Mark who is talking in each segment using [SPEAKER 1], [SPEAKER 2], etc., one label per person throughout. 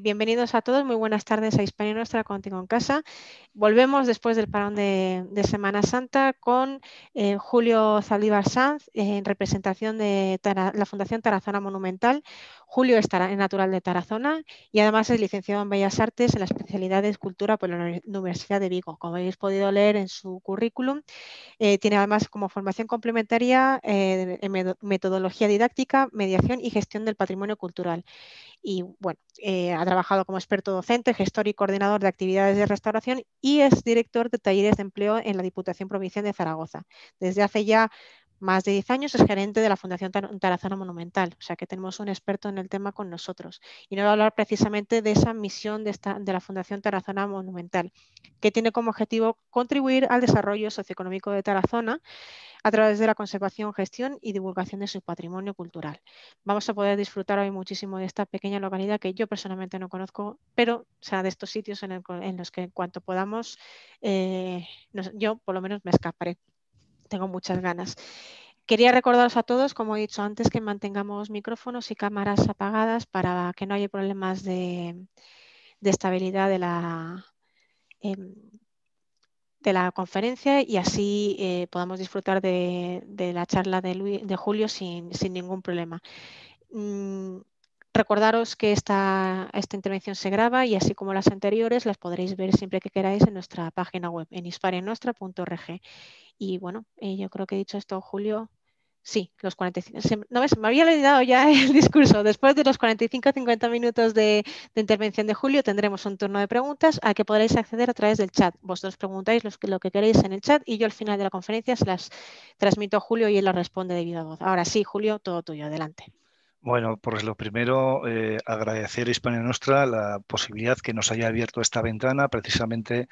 [SPEAKER 1] bienvenidos a todos, muy buenas tardes a Hispania Nuestra Contigo en Casa. Volvemos después del parón de, Semana Santa con eh, Julio Zaldívar Sanz eh, en representación de la Fundación Tarazona Monumental, Julio es natural de Tarazona y además es licenciado en Bellas Artes en la especialidad de escultura por la Universidad de Vigo. Como habéis podido leer en su currículum, eh, tiene además como formación complementaria eh, en metodología didáctica, mediación y gestión del patrimonio cultural. Y bueno, eh, ha trabajado como experto docente, gestor y coordinador de actividades de restauración y es director de talleres de empleo en la Diputación Provincial de Zaragoza. Desde hace ya más de 10 años, es gerente de la Fundación Tarazona Monumental, o sea que tenemos un experto en el tema con nosotros. Y nos va a hablar precisamente de esa misión de, esta, de la Fundación Tarazona Monumental, que tiene como objetivo contribuir al desarrollo socioeconómico de Tarazona a través de la conservación, gestión y divulgación de su patrimonio cultural. Vamos a poder disfrutar hoy muchísimo de esta pequeña localidad que yo personalmente no conozco, pero sea, de estos sitios en, los que en cuanto podamos, eh, yo por lo menos me escaparé tengo muchas ganas. Quería recordaros a todos, como he dicho antes, que mantengamos micrófonos y cámaras apagadas para que no haya problemas de, estabilidad de la, em, de la conferencia y así eh, podamos disfrutar de, la charla de, Julio sin, ningún problema. Mm, recordaros que esta, esta, intervención se graba y así como las anteriores las podréis ver siempre que queráis en nuestra página web en hispanianuestra.org y bueno, eh, yo creo que he dicho esto, Julio. Sí, los 45. no me había olvidado ya el discurso. Después de los 45-50 minutos de, intervención de Julio, tendremos un turno de preguntas a que podréis acceder a través del chat. Vosotros preguntáis lo que queréis en el chat y yo al final de la conferencia se las transmito a Julio y él las responde debido a voz. Ahora sí, Julio, todo tuyo. Adelante.
[SPEAKER 2] Bueno, pues lo primero, eh, agradecer a Hispania Nostra la posibilidad que nos haya abierto esta ventana precisamente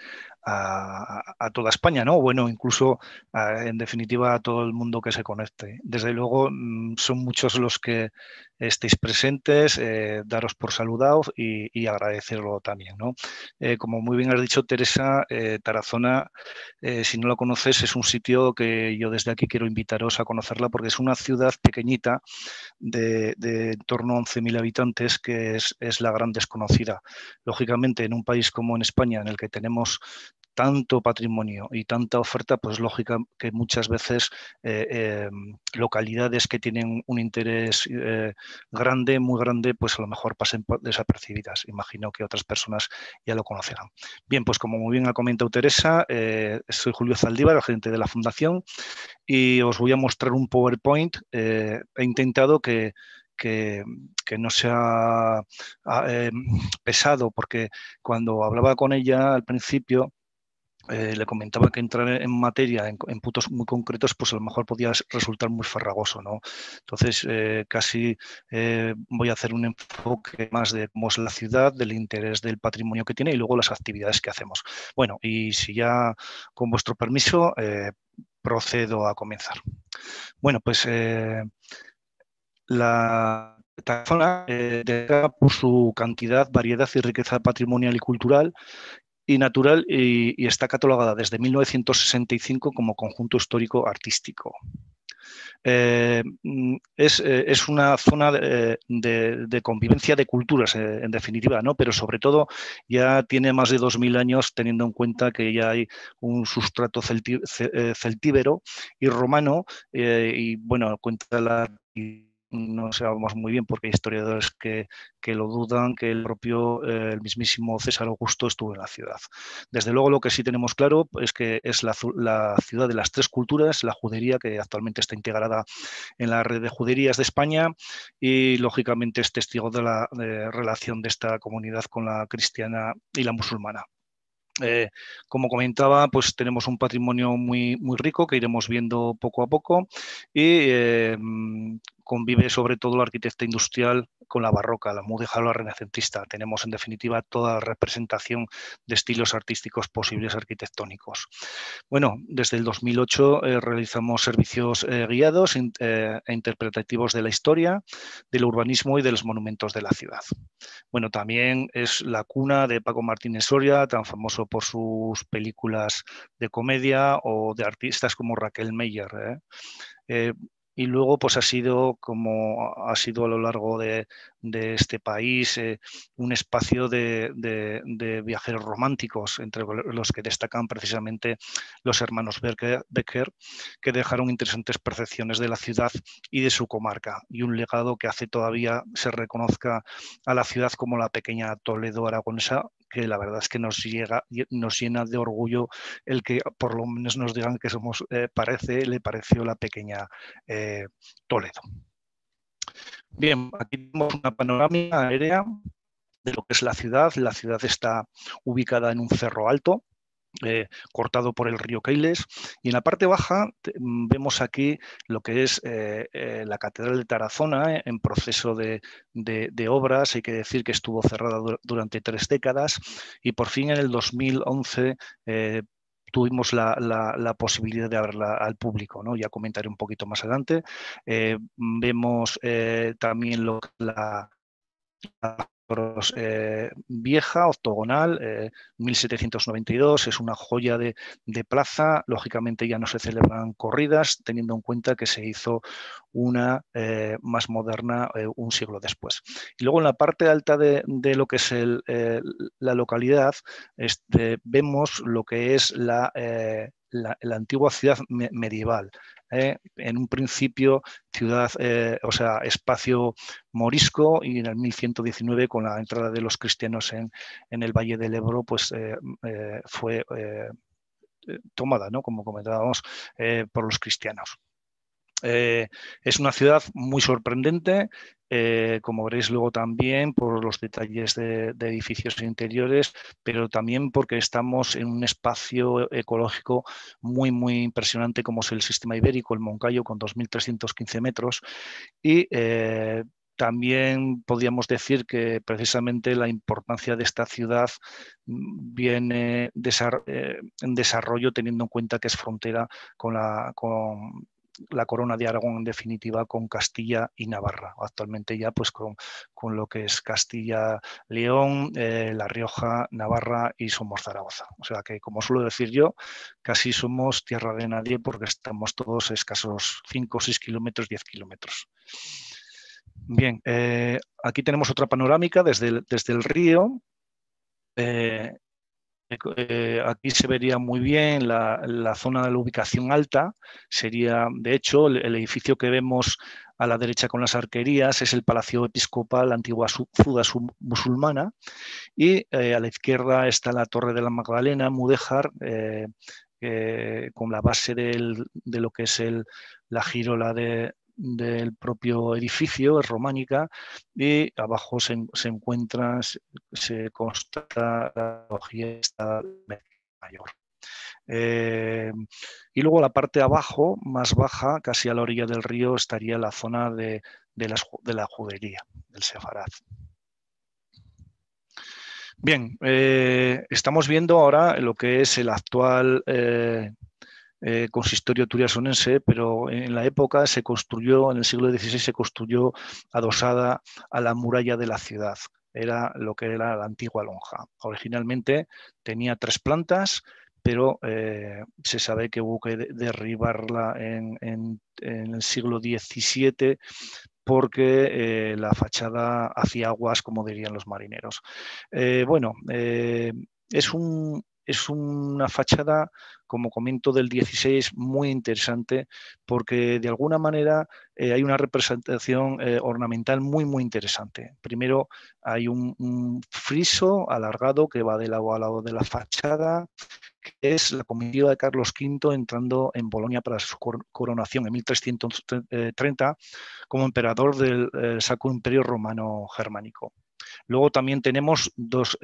[SPEAKER 2] a, toda España, ¿no? Bueno, incluso en definitiva a todo el mundo que se conecte. Desde luego mm, son muchos los que estéis presentes, eh, daros por saludados y, agradecerlo también, ¿no? Eh, como muy bien has dicho, Teresa, Tarazona, si no la conoces, es un sitio que yo desde aquí quiero invitaros a conocerla porque es una ciudad pequeñita de de en torno a 11.000 habitantes, que es, la gran desconocida. Lógicamente, en un país como en España, en el que tenemos tanto patrimonio y tanta oferta, pues lógica que muchas veces eh, em, localidades que tienen un interés eh, grande, muy grande, pues a lo mejor pasen desapercibidas. Imagino que otras personas ya lo conocerán. Bien, pues como muy bien ha comentado Teresa, eh, soy Julio Zaldívar, gerente de la Fundación, y os voy a mostrar un PowerPoint. he intentado que, que, no sea eh, pesado, porque cuando hablaba con ella al principio, eh, le comentaba que entrar en materia en, puntos muy concretos, pues a lo mejor podía resultar muy farragoso, ¿no? Entonces, eh, casi voy a hacer un enfoque más de cómo es la ciudad, del interés del patrimonio que tiene y luego las actividades que hacemos. Bueno, y si ya, con vuestro permiso, procedo a comenzar. Bueno, pues la zona eh, por su cantidad, variedad y riqueza patrimonial y cultural y natural y, está catalogada desde 1965 como conjunto histórico artístico. Eh, mm, eh, es, una zona de, convivencia de culturas, en definitiva, ¿no? pero sobre todo ya tiene más de 2.000 años teniendo en cuenta que ya hay un sustrato celtíbero y romano, y bueno, cuenta la no sabemos muy bien porque hay historiadores que, lo dudan, que el propio, eh, el mismísimo César Augusto estuvo en la ciudad. Desde luego lo que sí tenemos claro es que es la, ciudad de las tres culturas, la judería que actualmente está integrada en la red de juderías de España y lógicamente es testigo de la relación de esta comunidad con la cristiana y la musulmana. Eh, como comentaba, pues tenemos un patrimonio muy, muy rico que iremos viendo poco a poco y eh, convive sobre todo la arquitecta industrial con la barroca, la mudéjar, la renacentista. Tenemos en definitiva toda la representación de estilos artísticos posibles arquitectónicos. Bueno, desde el 2008 eh, realizamos servicios guiados e interpretativos de la historia, del urbanismo y de los monumentos de la ciudad. Bueno, también es la cuna de Paco Martínez Soria, tan famoso por sus películas de comedia o de artistas como Raquel Meyer. ¿eh? Eh, y luego pues ha sido como ha sido a lo largo de, este país eh, un espacio de, de, viajeros románticos entre los que destacan precisamente los hermanos Becker que dejaron interesantes percepciones de la ciudad y de su comarca y un legado que hace todavía se reconozca a la ciudad como la pequeña Toledo aragonesa que la verdad es que nos, llega, nos llena de orgullo el que por lo menos nos digan que somos, eh, parece, le pareció la pequeña eh, Toledo. Bien, aquí tenemos una panorámica aérea de lo que es la ciudad. La ciudad está ubicada en un cerro alto, eh, cortado por el río Cailes. Y en la parte baja mm, vemos aquí lo que es eh, eh, la Catedral de Tarazona en proceso de, obras. Hay que decir que estuvo cerrada durante tres décadas y por fin en el 2011 tuvimos la, posibilidad de abrirla al público, Ya comentaré un poquito más adelante. vemos también lo la eh, vieja, octogonal, 1792, eh, es una joya de, plaza. Lógicamente ya no se celebran corridas, teniendo en cuenta que se hizo una eh, más moderna un siglo después. Y luego en la parte alta de, lo que es la localidad, este, vemos lo que es la, antigua ciudad medieval, eh, en un principio ciudad, eh, o sea, espacio morisco y en el 1119 con la entrada de los cristianos en, en el Valle del Ebro, pues eh, fue tomada, ¿no? como comentábamos, por los cristianos. Eh, es una ciudad muy sorprendente, eh, como veréis luego también por los detalles de, edificios interiores, pero también porque estamos en un espacio ecológico muy, muy impresionante como es el sistema ibérico, el Moncayo, con 2.315 metros. Y eh, también podríamos decir que precisamente la importancia de esta ciudad viene en desarrollo teniendo en cuenta que es frontera con la, la corona de Aragón en definitiva con Castilla y Navarra. Actualmente ya pues con, lo que es Castilla, León, eh, La Rioja, Navarra y somos Zaragoza. O sea que como suelo decir yo, casi somos tierra de nadie porque estamos todos escasos 5, 6 kilómetros, 10 kilómetros. Bien, eh, aquí tenemos otra panorámica desde el, desde el río. Eh, eh, aquí se vería muy bien la, zona de la ubicación alta. Sería, de hecho, el, edificio que vemos a la derecha con las arquerías es el Palacio Episcopal, antigua Zuda musulmana. Y eh, a la izquierda está la Torre de la Magdalena, Mudéjar, eh, con la base de lo que es la girola de, del propio edificio, es románica, y abajo se, encuentra, se, constata la logía mayor. Eh, y luego la parte abajo, más baja, casi a la orilla del río, estaría la zona de, de la judería, del Sefaraz. Bien, eh, estamos viendo ahora lo que es el actual eh, eh, consistorio turiasonense, pero en la época se construyó, en el siglo XVI se construyó adosada a la muralla de la ciudad. Era lo que era la antigua lonja. Originalmente tenía tres plantas, pero eh, se sabe que hubo que derribarla en, el siglo XVII porque eh, la fachada hacía aguas, como dirían los marineros. bueno, es un, es una fachada, como comento, del 16 muy interesante porque de alguna manera eh, hay una representación eh, ornamental muy, muy interesante. Primero hay un, friso alargado que va de lado a lado de la fachada, que es la comitiva de Carlos V entrando en Bolonia para su coronación en 1330 como emperador del eh, Sacro Imperio Romano Germánico. Luego también tenemos dos...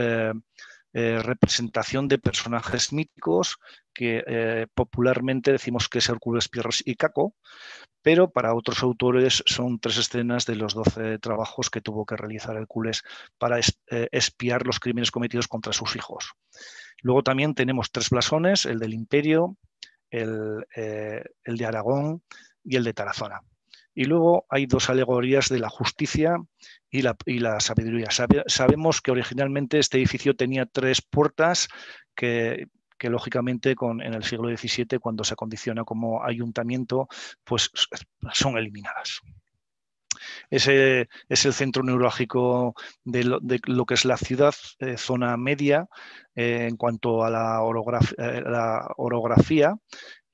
[SPEAKER 2] Eh, representación de personajes míticos que eh, popularmente decimos que es Hércules, Pierros y Caco, pero para otros autores son tres escenas de los doce trabajos que tuvo que realizar Hércules para eh, espiar los crímenes cometidos contra sus hijos. Luego también tenemos tres blasones, el del imperio, el de Aragón y el de Tarazona. Y luego hay dos alegorías de la justicia y la, sabiduría. sabemos que originalmente este edificio tenía tres puertas que, lógicamente en el siglo XVII, cuando se condiciona como ayuntamiento, pues son eliminadas. Ese es el centro neurológico de lo, que es la ciudad, eh, zona media, eh, en cuanto a la eh, orografía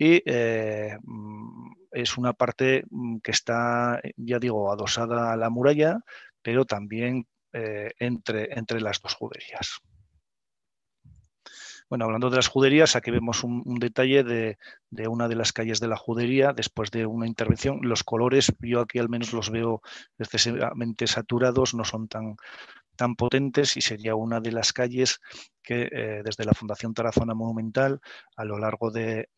[SPEAKER 2] y eh, mm, es una parte mm, que está, eh, ya digo, adosada a la muralla, pero también eh, entre, entre las dos juderías. Bueno, hablando de las juderías, aquí vemos un, detalle de, de, una de las calles de la judería después de una intervención. Los colores, yo aquí al menos los veo excesivamente saturados, no son tan, tan potentes y sería una de las calles que eh, desde la Fundación Tarazona Monumental, a lo largo de,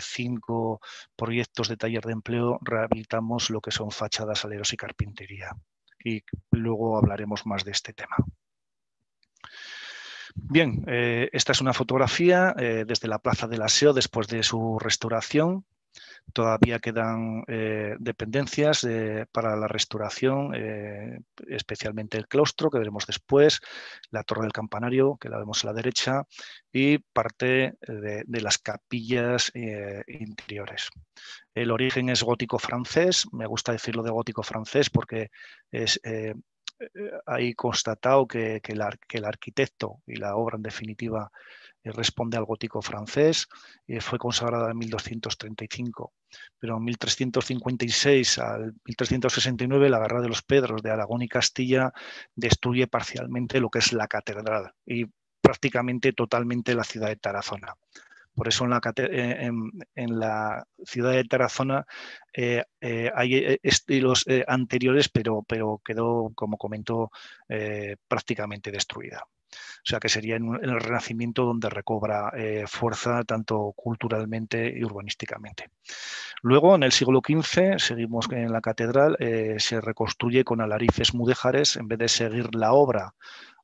[SPEAKER 2] cinco proyectos de taller de empleo, rehabilitamos lo que son fachadas, aleros y carpintería. Y luego hablaremos más de este tema. Bien, eh, esta es una fotografía eh, desde la Plaza del Aseo después de su restauración. Todavía quedan eh, dependencias eh, para la restauración, eh, especialmente el claustro, que veremos después, la torre del campanario, que la vemos a la derecha, y parte de las capillas interiores. El origen es gótico francés, me gusta decirlo de gótico francés porque es hay constatado que, el, arquitecto y la obra en definitiva eh, responde al gótico francés, eh, fue consagrada en 1235, pero en 1356 al 1369 la guerra de los Pedros de Aragón y Castilla destruye parcialmente lo que es la catedral y prácticamente totalmente la ciudad de Tarazona. Por eso eh, en la, ciudad de Tarazona eh, eh, hay estilos anteriores, pero, quedó, como comento, prácticamente destruida. O sea que sería en, el Renacimiento donde recobra fuerza tanto culturalmente y urbanísticamente. Luego, en el siglo XV, seguimos en la catedral, se reconstruye con alarifes mudéjares en vez de seguir la obra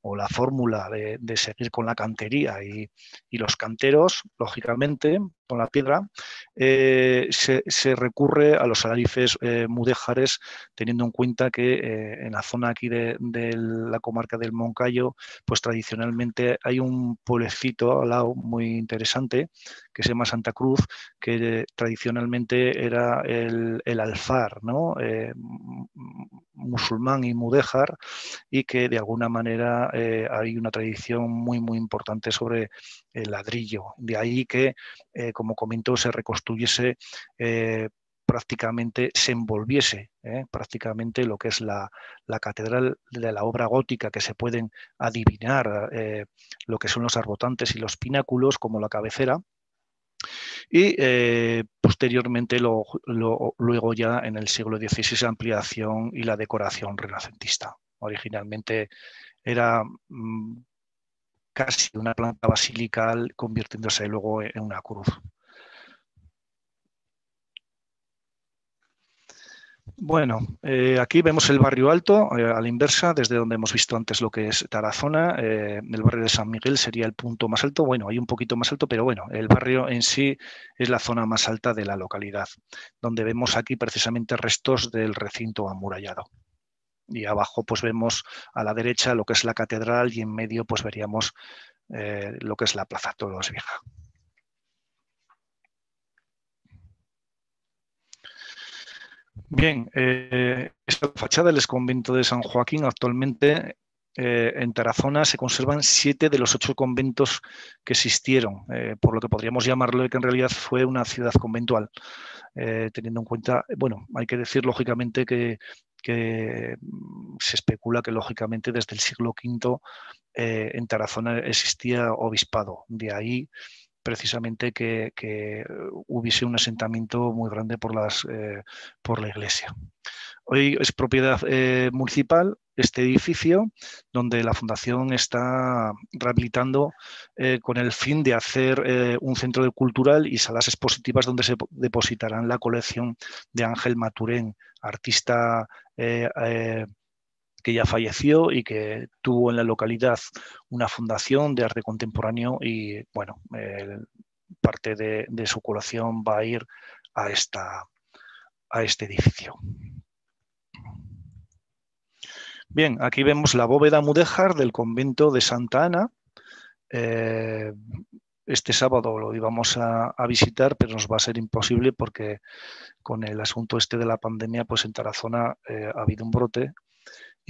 [SPEAKER 2] o la fórmula de, de, seguir con la cantería y, y los canteros, lógicamente, con la piedra, eh, se, recurre a los alarifes eh, mudéjares, teniendo en cuenta que eh, en la zona aquí de, la comarca del Moncayo, pues tradicionalmente hay un pueblecito al lado muy interesante, que se llama Santa Cruz, que tradicionalmente era el, alfar, ¿no? musulmán y mudéjar, y que de alguna manera hay una tradición muy, muy importante sobre el ladrillo. De ahí que, eh, como comentó, se reconstruyese eh, prácticamente, se envolviese eh, prácticamente lo que es la, catedral de la obra gótica, que se pueden adivinar lo que son los arbotantes y los pináculos, como la cabecera. Y posteriormente, luego ya en el siglo XVI, ampliación y la decoración renacentista. Originalmente era mm, casi una planta basilical convirtiéndose luego en una cruz. Bueno, eh, aquí vemos el barrio alto eh, a la inversa, desde donde hemos visto antes lo que es Tarazona. Eh, el barrio de San Miguel sería el punto más alto. Bueno, hay un poquito más alto, pero bueno, el barrio en sí es la zona más alta de la localidad, donde vemos aquí precisamente restos del recinto amurallado y abajo pues vemos a la derecha lo que es la catedral y en medio pues veríamos eh, lo que es la Plaza Todos Vieja. Bien, eh, esta fachada del convento de San Joaquín actualmente eh, en Tarazona se conservan siete de los ocho conventos que existieron, por lo que podríamos llamarlo que en realidad fue una ciudad conventual, teniendo en cuenta, bueno, hay que decir lógicamente que que mm, se especula que lógicamente desde el siglo V eh, en Tarazona existía obispado. De ahí precisamente que, hubiese un asentamiento muy grande por, eh, por la iglesia. Hoy es propiedad eh, municipal este edificio donde la fundación está rehabilitando con el fin de hacer un centro cultural y salas expositivas donde se depositarán la colección de Ángel Maturén, artista eh, eh, que ya falleció y que tuvo en la localidad una fundación de arte contemporáneo y bueno, parte de, su colación va a ir a, esta, a este edificio. Bien, aquí vemos la bóveda mudéjar del convento de Santa Ana. Eh, este sábado lo íbamos a, visitar, pero nos va a ser imposible porque con el asunto este de la pandemia, pues en Tarazona eh, ha habido un brote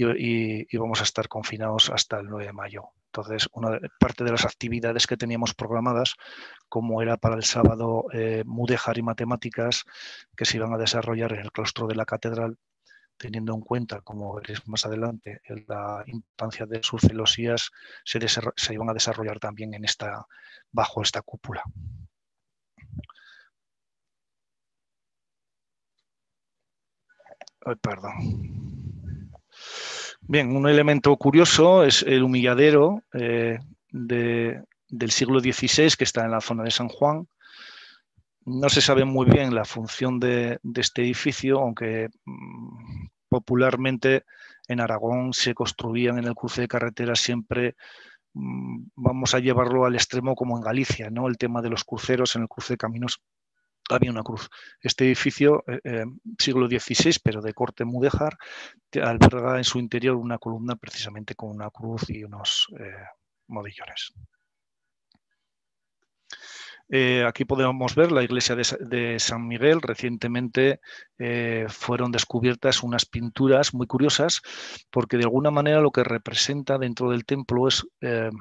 [SPEAKER 2] y, vamos a estar confinados hasta el 9 de mayo. Entonces, una parte de las actividades que teníamos programadas, como era para el sábado eh, Mudejar y Matemáticas, que se iban a desarrollar en el claustro de la catedral, teniendo en cuenta, como veréis más adelante, la importancia de sus celosías, se, iban a desarrollar también en esta, bajo esta cúpula. perdón. Bien, un elemento curioso es el humilladero eh, del siglo XVI que está en la zona de San Juan. No se sabe muy bien la función de, este edificio, aunque mm, popularmente en Aragón se construían en el cruce de carreteras siempre mm, vamos a llevarlo al extremo como en Galicia, ¿no? El tema de los cruceros en el cruce de caminos había una cruz. Este edificio, eh, eh, siglo XVI, pero de corte mudéjar, alberga en su interior una columna precisamente con una cruz y unos eh, modillones. Eh, aquí podemos ver la iglesia de, San Miguel. Recientemente eh, fueron descubiertas unas pinturas muy curiosas porque de alguna manera lo que representa dentro del templo es eh,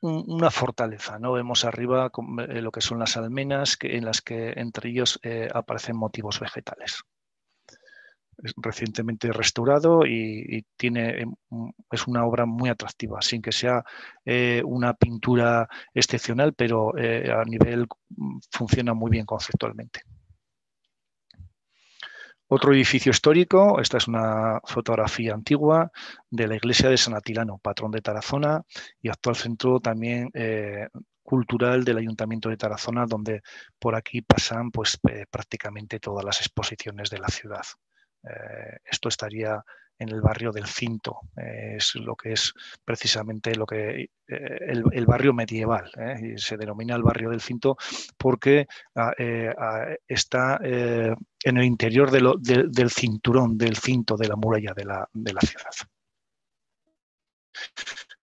[SPEAKER 2] una fortaleza. Vemos arriba lo que son las almenas en las que entre ellos aparecen motivos vegetales recientemente restaurado y, tiene, em, es una obra muy atractiva, sin que sea eh, una pintura excepcional, pero eh, a nivel mm, funciona muy bien conceptualmente. Otro edificio histórico, esta es una fotografía antigua de la iglesia de San Atilano, patrón de Tarazona y actual centro también eh, cultural del Ayuntamiento de Tarazona, donde por aquí pasan pues, prácticamente todas las exposiciones de la ciudad. Eh, esto estaría en el barrio del Cinto, eh, es lo que es precisamente lo que eh, el, barrio medieval. Y se denomina el barrio del Cinto porque ah, ah, está en el interior del cinturón, del cinto de la muralla de la, de la ciudad.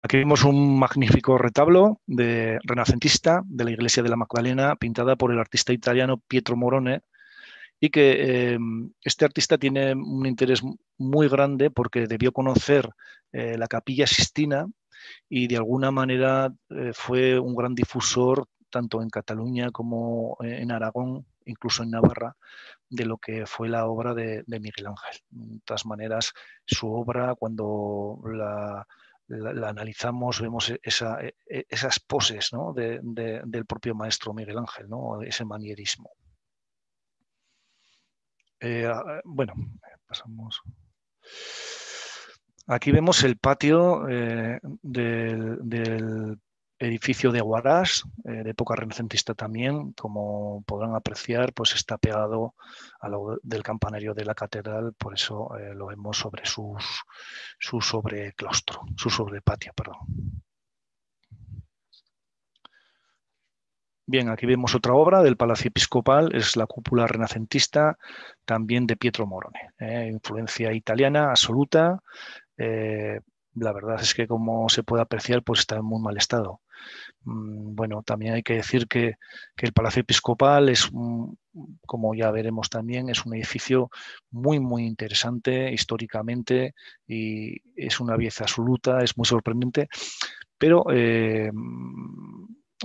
[SPEAKER 2] Aquí vemos un magnífico retablo de renacentista de la iglesia de la Magdalena pintada por el artista italiano Pietro Morone y que em, este artista tiene un interés muy grande porque debió conocer eh, la capilla Sistina y de alguna manera eh, fue un gran difusor tanto en Cataluña como en Aragón, incluso en Navarra, de lo que fue la obra de, Miguel Ángel. De todas maneras, su obra, cuando la, analizamos, vemos e-, e-, esas poses ¿no? del propio maestro Miguel Ángel, ¿no? ese manierismo. Eh, bueno, pasamos. Aquí vemos el patio eh, del, edificio de Guarás, eh, de época renacentista también. Como podrán apreciar, pues está pegado a lo del campanario de la catedral, por eso lo vemos sobre sus, su sobreclostro, su sobrepatio, perdón. Bien, aquí vemos otra obra del Palacio Episcopal, es la cúpula renacentista también de Pietro Morone. ¿eh? influencia italiana absoluta. Eh, la verdad es que como se puede apreciar, pues está en muy mal estado. Mm, bueno, también hay que decir que, el Palacio Episcopal es, como ya veremos también, es un edificio muy, muy interesante históricamente y es una belleza absoluta, es muy sorprendente, pero... Eh,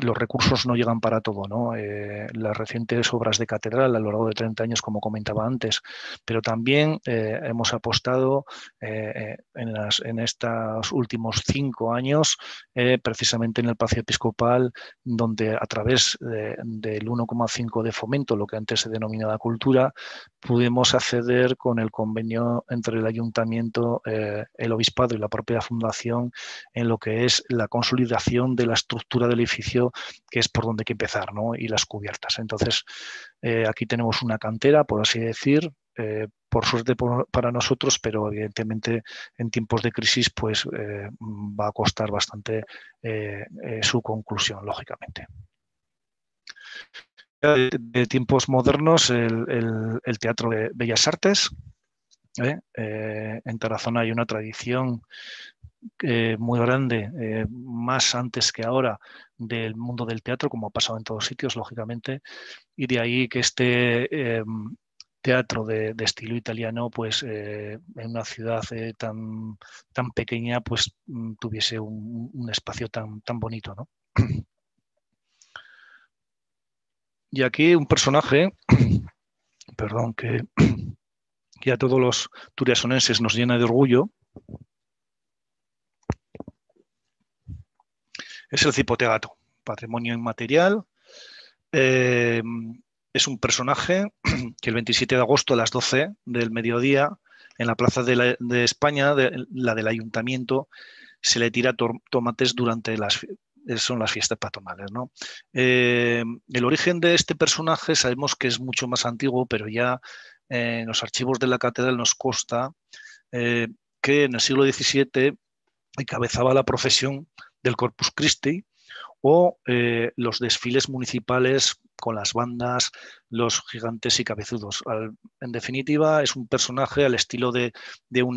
[SPEAKER 2] los recursos no llegan para todo, ¿no? Eh, las recientes obras de catedral a lo largo de 30 años, como comentaba antes, pero también eh, hemos apostado eh, en, las, estos últimos cinco años, precisamente en el Palacio Episcopal, donde a través del 1,5 de fomento, lo que antes se denominaba cultura, pudimos acceder con el convenio entre el Ayuntamiento, el Obispado y la propia Fundación en lo que es la consolidación de la estructura del edificio que es por donde hay que empezar, ¿no? Y las cubiertas. Entonces, eh, aquí tenemos una cantera, por así decir, eh, por suerte para nosotros, pero evidentemente en tiempos de crisis, pues eh, mm, va a costar bastante su conclusión, lógicamente. De, tiempos modernos, el, Teatro de Bellas Artes. en Tarazona hay una tradición eh, muy grande, eh, más antes que ahora, del mundo del teatro, como ha pasado en todos sitios, lógicamente, y de ahí que este em, teatro de, estilo italiano, pues eh, en una ciudad tan, tan pequeña, pues mm, tuviese un, espacio tan, bonito. Y aquí un personaje, perdón, que, que a todos los turiasonenses nos llena de orgullo, es el cipotegato, patrimonio inmaterial. Eh, es un personaje que el 27 de agosto a las 12 del mediodía, en la Plaza de, España, la del Ayuntamiento, se le tira tomates durante las, eh, son las fiestas patronales. Eh, el origen de este personaje sabemos que es mucho más antiguo, pero ya en los archivos de la catedral nos consta que en el siglo XVII encabezaba la profesión del Corpus Christi o eh, los desfiles municipales con las bandas, los gigantes y cabezudos. en definitiva, es un personaje al estilo de, de un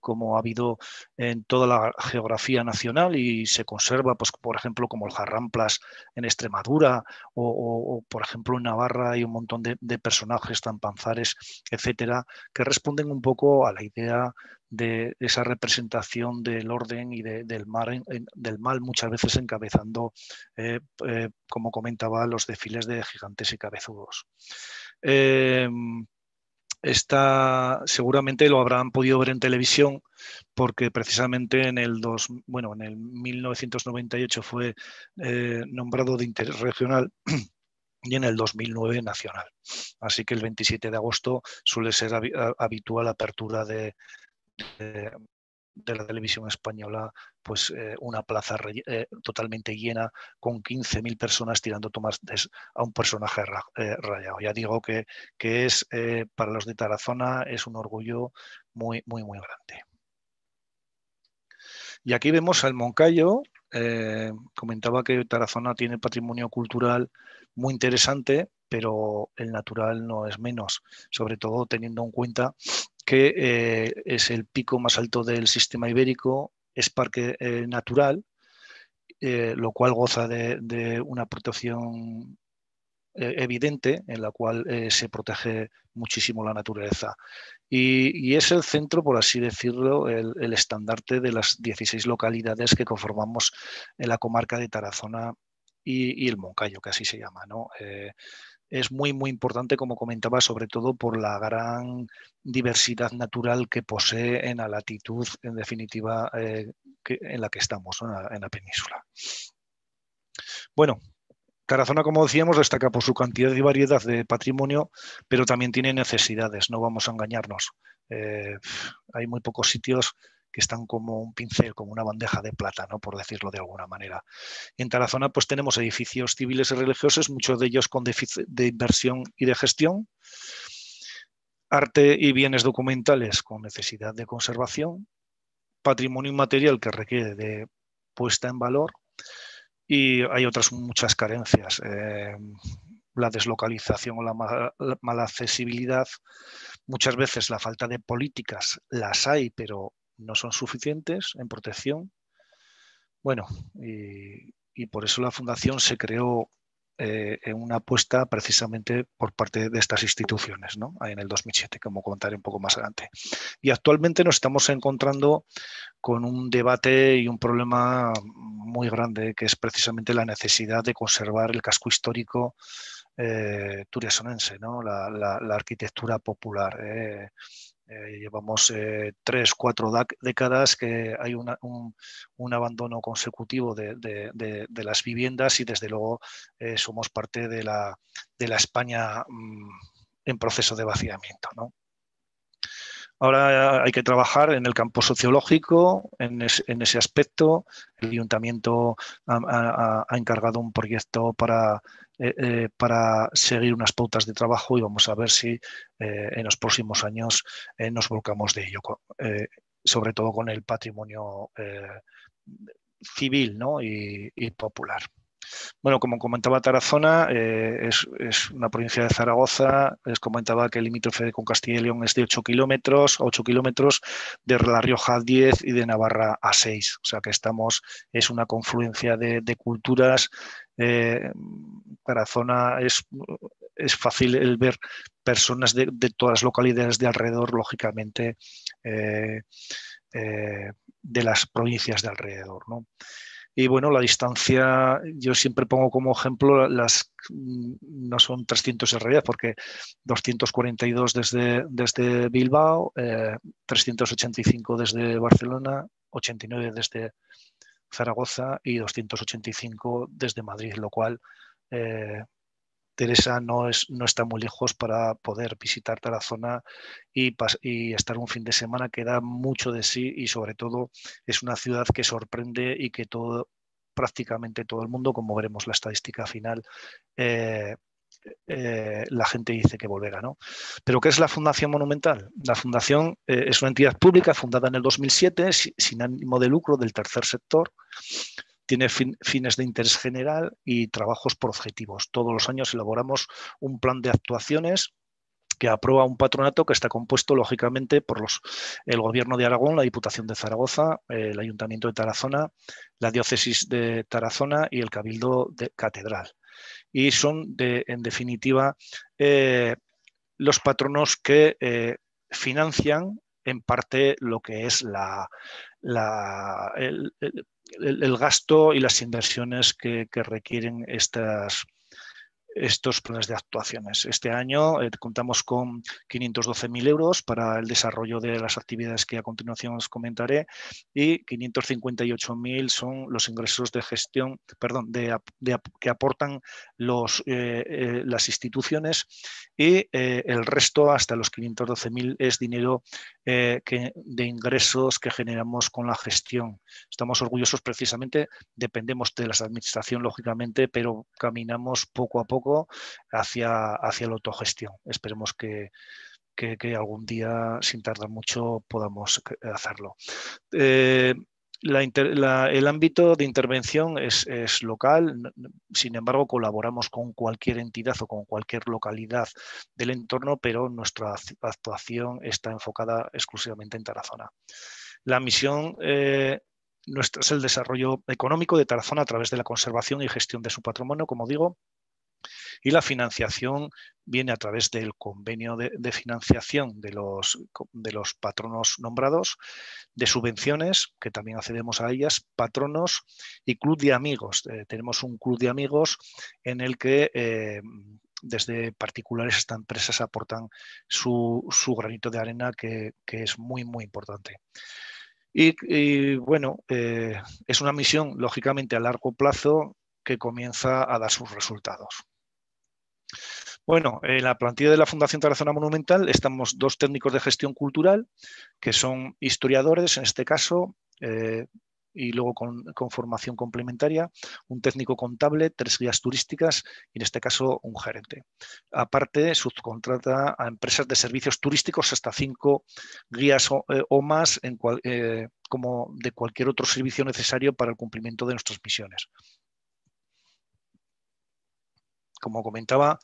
[SPEAKER 2] como ha habido en toda la geografía nacional y se conserva, pues, por ejemplo, como el jarramplas en Extremadura o, por ejemplo, en Navarra hay un montón de, de, personajes, panzares, etcétera, que responden un poco a la idea de esa representación del orden y del, mar del, mal, muchas veces encabezando, eh, eh, como comentaba, los desfiles de gigantes y cabezudos. Em, seguramente lo habrán podido ver en televisión porque precisamente en el, bueno, en el 1998 fue eh, nombrado de interés regional y en el 2009 nacional. Así que el 27 de agosto suele ser habitual apertura de, de, la televisión española, pues eh, una plaza eh, totalmente llena con 15.000 personas tirando tomas a un personaje eh, rayado. Ya digo que, es para los de Tarazona es un orgullo muy, muy, muy grande. Y aquí vemos al Moncayo. comentaba que Tarazona tiene patrimonio cultural muy interesante, pero el natural no es menos, sobre todo teniendo en cuenta que eh, es el pico más alto del sistema ibérico, es parque eh, natural, eh, lo cual goza de, una protección evidente en la cual se protege muchísimo la naturaleza. Y, es el centro, por así decirlo, el, estandarte de las 16 localidades que conformamos en la comarca de Tarazona y, y el Moncayo, que así se llama. ¿no? es muy, muy importante, como comentaba, sobre todo por la gran diversidad natural que posee en la latitud, en definitiva, eh, en la que estamos, en, la, península. Bueno, Tarazona, como decíamos, destaca por su cantidad y variedad de patrimonio, pero también tiene necesidades, no vamos a engañarnos. Eh, hay muy pocos sitios que están como un pincel, como una bandeja de plata, ¿no? por decirlo de alguna manera. En Tarazona pues tenemos edificios civiles y religiosos, muchos de ellos con déficit de inversión y de gestión, arte y bienes documentales con necesidad de conservación, patrimonio inmaterial que requiere de puesta en valor y hay otras muchas carencias. Eh, la deslocalización o la mala accesibilidad, muchas veces la falta de políticas las hay, pero no son suficientes en protección. Bueno, y, por eso la fundación se creó eh, en una apuesta precisamente por parte de estas instituciones, ¿no? en el 2007, como comentaré un poco más adelante. Y actualmente nos estamos encontrando con un debate y un problema muy grande, que es precisamente la necesidad de conservar el casco histórico eh, turiasonense, ¿no? la, arquitectura popular. Eh. Eh, llevamos eh, tres, cuatro décadas que hay un, abandono consecutivo de, las viviendas y desde luego eh, somos parte de la, España mm, en proceso de vaciamiento. ¿no? Ahora hay que trabajar en el campo sociológico, en, ese aspecto. El ayuntamiento ha, encargado un proyecto eh, eh, para, seguir unas pautas de trabajo y vamos a ver si eh, en los próximos años nos volcamos de ello, sobre todo con el patrimonio civil y popular. Bueno, como comentaba Tarazona, eh, es, una provincia de Zaragoza. Les comentaba que el límite con Castilla y León es de 8 kilómetros, 8 kilómetros, de La Rioja a 10 y de Navarra a 6. O sea que estamos, es una confluencia de, culturas. Eh, Tarazona es, es fácil el ver personas de, todas las localidades de alrededor, lógicamente. Eh, de las provincias de alrededor. ¿no? Y bueno, la distancia, yo siempre pongo como ejemplo las, mm, no son 300 realidad, porque 242 desde, desde Bilbao, 385 eh, desde Barcelona, 89 desde Zaragoza y 285 desde Madrid, lo cual eh, Teresa no, es, no está muy lejos para poder visitar la zona y, y, estar un fin de semana que da mucho de sí y sobre todo es una ciudad que sorprende y que todo, prácticamente todo el mundo, como veremos la estadística final, eh, eh, la gente dice que volverá. ¿no? ¿Pero qué es la Fundación Monumental? La Fundación eh, es una entidad pública fundada en el 2007 sin ánimo de lucro del tercer sector tiene fines de interés general y trabajos por objetivos. Todos los años elaboramos un plan de actuaciones que aprueba un patronato que está compuesto lógicamente por los, el Gobierno de Aragón, la Diputación de Zaragoza, el Ayuntamiento de Tarazona, la Diócesis de Tarazona y el Cabildo de Catedral. Y son, de, en definitiva, eh, los patronos que eh, financian en parte lo que es la, el, gasto y las inversiones que, requieren estas, estos planes de actuaciones. Este año eh, contamos con 512.000 euros para el desarrollo de las actividades que a continuación os comentaré y 558.000 son los ingresos de gestión, perdón, que aportan eh, eh, las instituciones y eh, el resto, hasta los 512.000, es dinero eh, de ingresos que generamos con la gestión. Estamos orgullosos precisamente, dependemos de la administración, lógicamente, pero caminamos poco a poco hacia, hacia la autogestión. Esperemos que, algún día, sin tardar mucho, podamos eh, hacerlo el ámbito de intervención es, local, sin embargo colaboramos con cualquier entidad o con cualquier localidad del entorno, pero nuestra actuación está enfocada exclusivamente en Tarazona. La misión eh, es el desarrollo económico de Tarazona a través de la conservación y gestión de su patrimonio, como digo, y la financiación viene a través del convenio de, financiación de los, patronos nombrados, de subvenciones, que también accedemos a ellas, patronos y club de amigos. Eh, tenemos un club de amigos en el que eh, desde particulares hasta empresas aportan su, granito de arena, que, es muy, muy importante. Y, bueno, eh, es una misión, lógicamente, a largo plazo que comienza a dar sus resultados. Bueno, en la plantilla de la Fundación Zona Monumental estamos dos técnicos de gestión cultural, que son historiadores, en este caso, eh, y luego con, formación complementaria, un técnico contable, tres guías turísticas y en este caso un gerente. Aparte, subcontrata a empresas de servicios turísticos hasta cinco guías o, eh, más eh, como de cualquier otro servicio necesario para el cumplimiento de nuestras misiones. Como comentaba,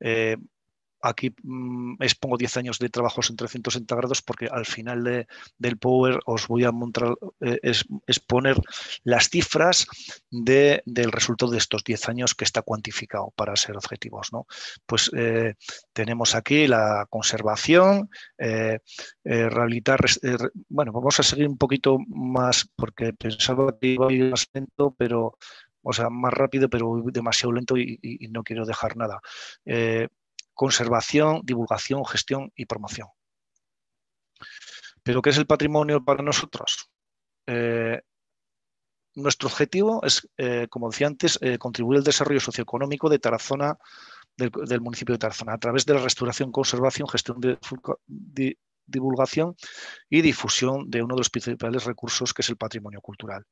[SPEAKER 2] eh, aquí mm, expongo 10 años de trabajos en 360 grados porque al final del Power os voy a mostrar eh, exponer las cifras del resultado de estos 10 años que está cuantificado para ser objetivos. Pues eh, tenemos aquí la conservación, eh, bueno, vamos a seguir un poquito más porque pensaba que iba a ir más lento, pero o sea, más rápido, pero demasiado lento y, no quiero dejar nada. Eh, conservación, divulgación, gestión y promoción. Pero ¿qué es el patrimonio para nosotros? Eh, nuestro objetivo es, eh, como decía antes, contribuir al desarrollo socioeconómico de Tarazona, del, municipio de Tarazona, a través de la restauración, conservación, gestión de, divulgación y difusión de uno de los principales recursos que es el patrimonio cultural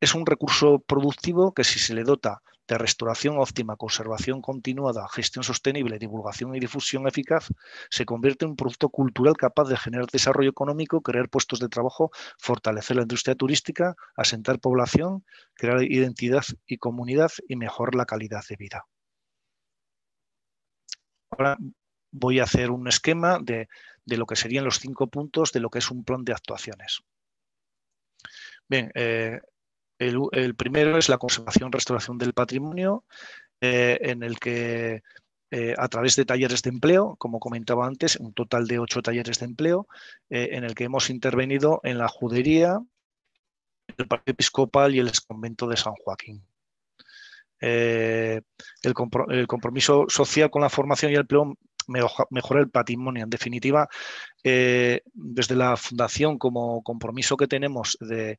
[SPEAKER 2] es un recurso productivo que si se le dota de restauración óptima, conservación continuada, gestión sostenible, divulgación y difusión eficaz, se convierte en un producto cultural capaz de generar desarrollo económico, crear puestos de trabajo, fortalecer la industria turística, asentar población, crear identidad y comunidad y mejorar la calidad de vida. Ahora voy a hacer un esquema de, lo que serían los cinco puntos de lo que es un plan de actuaciones. Bien, eh, el, primero es la conservación, restauración del patrimonio, eh, en el que eh, a través de talleres de empleo, como comentaba antes, un total de ocho talleres de empleo, eh, en el que hemos intervenido en la judería, el parque episcopal y el convento de San Joaquín. el, compromiso social con la formación y el empleo mejora el patrimonio. En definitiva, desde la fundación como compromiso que tenemos de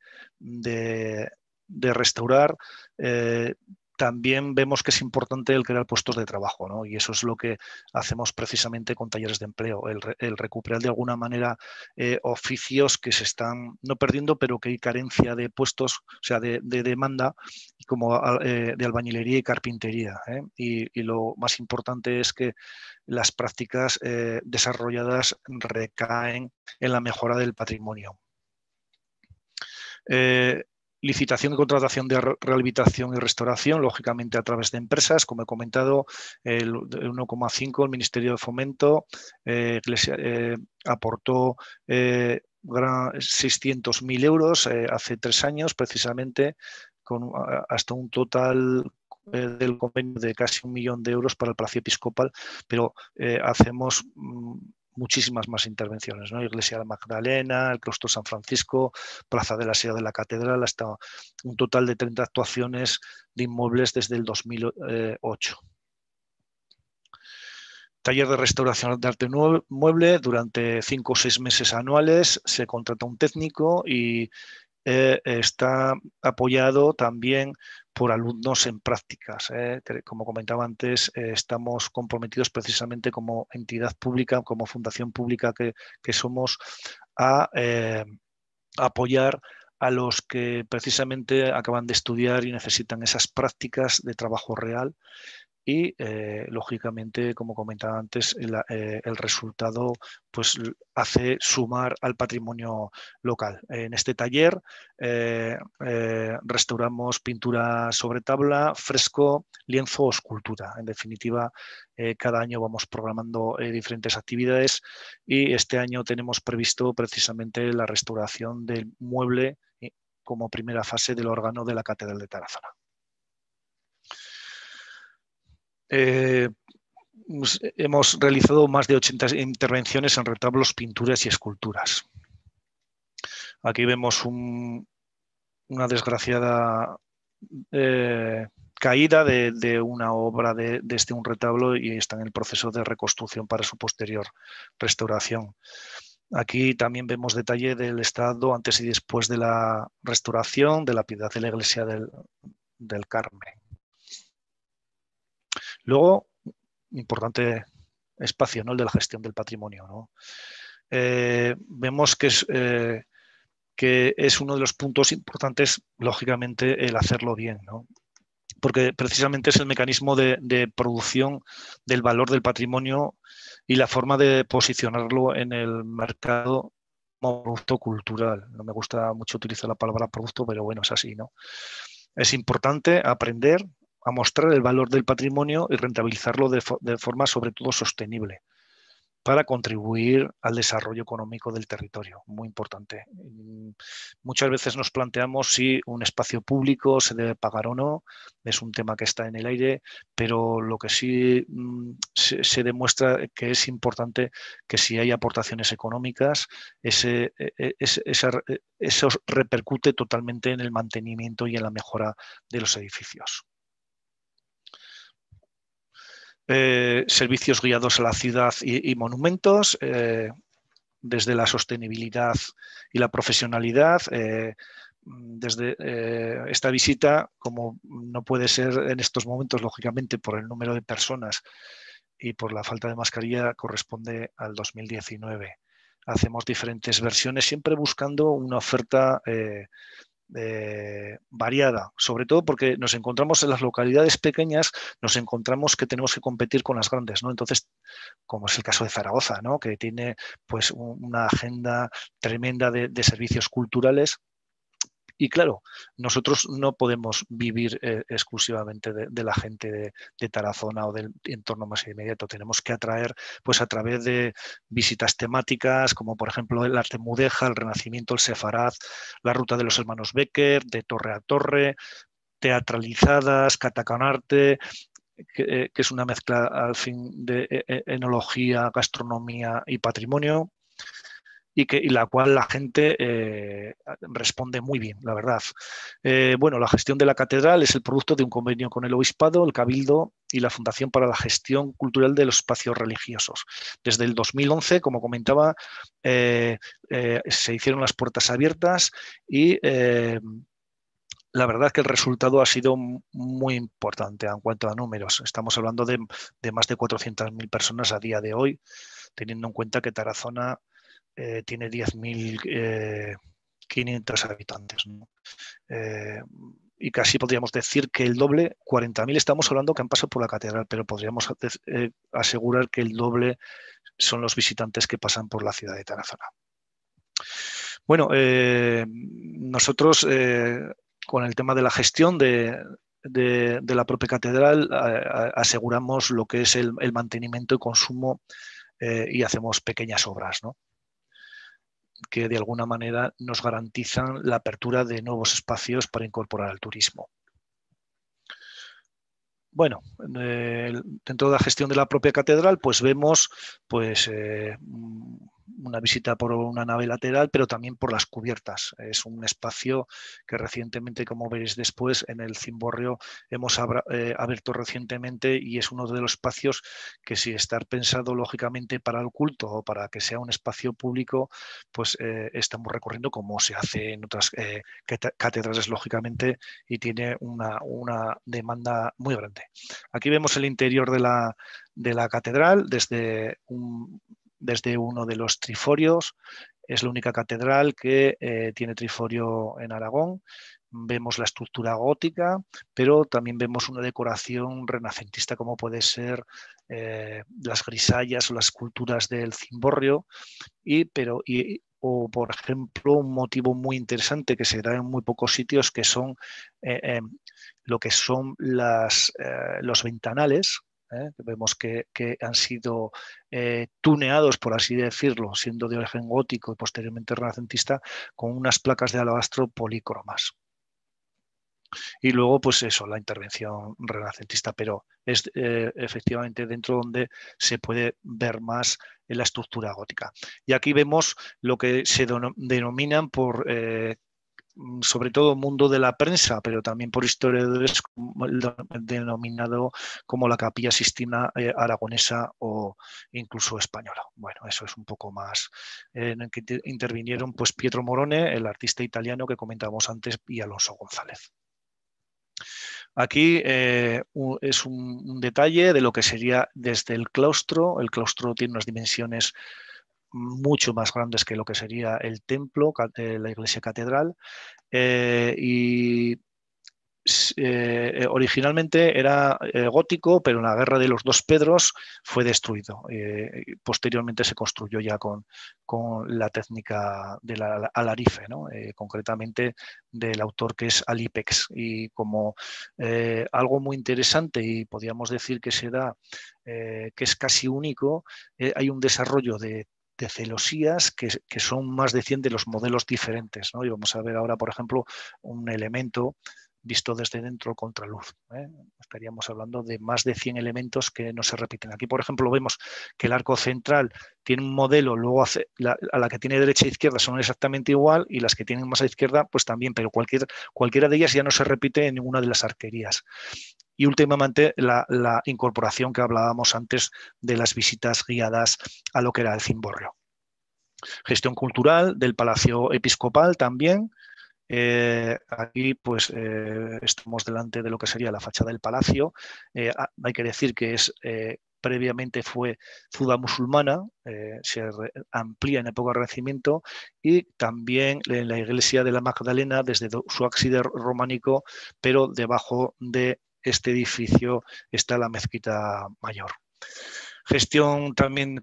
[SPEAKER 2] de restaurar, eh, también vemos que es importante el crear puestos de trabajo, ¿no? Y eso es lo que hacemos precisamente con talleres de empleo, el, recuperar de alguna manera eh, oficios que se están, no perdiendo, pero que hay carencia de puestos, o sea, de, demanda, como eh, de albañilería y carpintería. Y, lo más importante es que las prácticas desarrolladas recaen en la mejora del patrimonio licitación y contratación de rehabilitación y restauración, lógicamente a través de empresas, como he comentado, el 1,5, el Ministerio de Fomento eh, eh, aportó 600.000 eh, euros hace tres años, precisamente, con hasta un total del convenio de casi un millón de euros para el Palacio Episcopal, pero hacemos... Mm, muchísimas más intervenciones, ¿no? Iglesia de Magdalena, el Claustro San Francisco, Plaza de la Silla de la Catedral, hasta un total de 30 actuaciones de inmuebles desde el 2008 eh, taller de restauración de arte mueble durante cinco o seis meses anuales, se contrata un técnico y, eh, está apoyado también por alumnos en prácticas. Eh. Como comentaba antes, eh, estamos comprometidos precisamente como entidad pública, como fundación pública que somos, a apoyar a los que precisamente acaban de estudiar y necesitan esas prácticas de trabajo real y eh, lógicamente, como comentaba antes, el, eh, resultado pues, hace sumar al patrimonio local. En este taller eh, restauramos pintura sobre tabla, fresco, lienzo o escultura. En definitiva, cada año vamos programando diferentes actividades y este año tenemos previsto precisamente la restauración del mueble como primera fase del órgano de la Catedral de Tarazana. Eh, pues, hemos realizado más de 80 intervenciones en retablos, pinturas y esculturas. Aquí vemos una desgraciada eh, caída de, una obra de, este un retablo y está en el proceso de reconstrucción para su posterior restauración. Aquí también vemos detalle del estado antes y después de la restauración de la piedad de la iglesia del Carmen. Luego, importante espacio, El de la gestión del patrimonio, eh, vemos que es, eh, que es uno de los puntos importantes, lógicamente, el hacerlo bien, porque precisamente es el mecanismo de, producción del valor del patrimonio y la forma de posicionarlo en el mercado como producto cultural. No me gusta mucho utilizar la palabra producto, pero bueno, es así, ¿no? Es importante aprender a mostrar el valor del patrimonio y rentabilizarlo de, forma sobre todo sostenible para contribuir al desarrollo económico del territorio. Muy importante. Mm, muchas veces nos planteamos si un espacio público se debe pagar o no. Es un tema que está en el aire, pero lo que sí mm, se, demuestra que es importante que si hay aportaciones económicas, e, e, eso repercute totalmente en el mantenimiento y en la mejora de los edificios. Eh, servicios guiados a la ciudad y, monumentos, eh, desde la sostenibilidad y la profesionalidad. Eh, desde esta visita, como no puede ser en estos momentos, lógicamente, por el número de personas y por la falta de mascarilla, corresponde al 2019. Hacemos diferentes versiones, siempre buscando una oferta eh, variada, sobre todo porque nos encontramos en las localidades pequeñas, nos encontramos que tenemos que competir con las grandes, ¿no? Entonces, como es el caso de Zaragoza, ¿no? Que tiene pues una agenda tremenda de, servicios culturales y claro, nosotros no podemos vivir eh, exclusivamente de, la gente de, Tarazona o del entorno más inmediato. Tenemos que atraer, pues a través de visitas temáticas, como por ejemplo el arte mudeja, el renacimiento, el sefaraz, la ruta de los hermanos Becker, de torre a torre teatralizadas, catacanarte, que, eh, que, es una mezcla al fin de eh, enología, gastronomía y patrimonio y, la cual la gente eh, responde muy bien, la verdad. Eh, bueno, la gestión de la catedral es el producto de un convenio con el Obispado, el Cabildo y la Fundación para la Gestión Cultural de los Espacios Religiosos. Desde el 2011, como comentaba, eh, se hicieron las puertas abiertas y la verdad que el resultado ha sido muy importante en cuanto a números. Estamos hablando de, de más de 400.000 personas a día de hoy, teniendo en cuenta que Tarazona eh, tiene 10.500 eh, habitantes. Eh, y casi podríamos decir que el doble, 40.000 estamos hablando que han pasado por la catedral, pero podríamos asegurar que el doble son los visitantes que pasan por la ciudad de Tarazona. Bueno, nosotros con el tema de la gestión de, la propia catedral aseguramos lo que es el, mantenimiento y consumo y hacemos pequeñas obras, ¿no? que de alguna manera nos garantizan la apertura de nuevos espacios para incorporar al turismo. Bueno, eh, dentro de la gestión de la propia catedral, pues vemos pues, eh, una visita por una nave lateral, pero también por las cubiertas. Es un espacio que recientemente, como veréis después, en el Cimborrio hemos eh, abierto recientemente y es uno de los espacios que si estar pensado lógicamente para el culto o para que sea un espacio público, pues eh, estamos recorriendo como se hace en otras eh, catedrales, lógicamente, y tiene una, demanda muy grande. Aquí vemos el interior de la catedral desde un, desde uno de los triforios. Es la única catedral que eh, tiene triforio en Aragón. Vemos la estructura gótica, pero también vemos una decoración renacentista como puede ser eh, las grisallas o las esculturas del cimborrio, pero, o por ejemplo un motivo muy interesante que se da en muy pocos sitios que son eh, lo que son las, los ventanales ¿eh? vemos que, han sido eh, tuneados, por así decirlo, siendo de origen gótico y posteriormente renacentista, con unas placas de alabastro polícromas. Y luego, pues eso, la intervención renacentista, pero es eh, efectivamente dentro donde se puede ver más la estructura gótica. Y aquí vemos lo que se denominan por Mm, sobre todo mundo de la prensa, pero también por historiadores denominado como la capilla sistina eh, aragonesa o incluso española. Bueno, eso es un poco más eh, en el que intervinieron pues Pietro Morone, el artista italiano que comentábamos antes, y Alonso González. Aquí eh, es un, un, detalle de lo que sería desde el claustro. El claustro tiene unas dimensiones mucho más grandes que lo que sería el templo, eh, la iglesia catedral, eh, y eh, originalmente era gótico, pero en la guerra de los dos Pedros fue destruido. posteriormente se construyó ya con, con la técnica del la, alarife, concretamente del autor que es Alipex. Y como algo muy interesante y podríamos decir que se da, que es casi único, hay un desarrollo de de celosías que, son más de 100 de los modelos diferentes. ¿no? Y vamos a ver ahora, por ejemplo, un elemento visto desde dentro contra luz. ¿eh? Estaríamos hablando de más de 100 elementos que no se repiten. Aquí, por ejemplo, vemos que el arco central tiene un modelo, luego hace, la, a la que tiene derecha e izquierda son exactamente igual y las que tienen más a izquierda, pues también, pero cualquier, cualquiera de ellas ya no se repite en ninguna de las arquerías. Y últimamente la incorporación que hablábamos antes de las visitas guiadas a lo que era el cimborrio. Gestión cultural del Palacio Episcopal también, eh, aquí pues eh, estamos delante de lo que sería la fachada del palacio. Eh, ah, hay que decir que es previamente fue ciudad musulmana, se amplía en época de Renacimiento y también en la iglesia de la Magdalena desde su ábside románico, pero debajo de este edificio está la mezquita mayor gestión también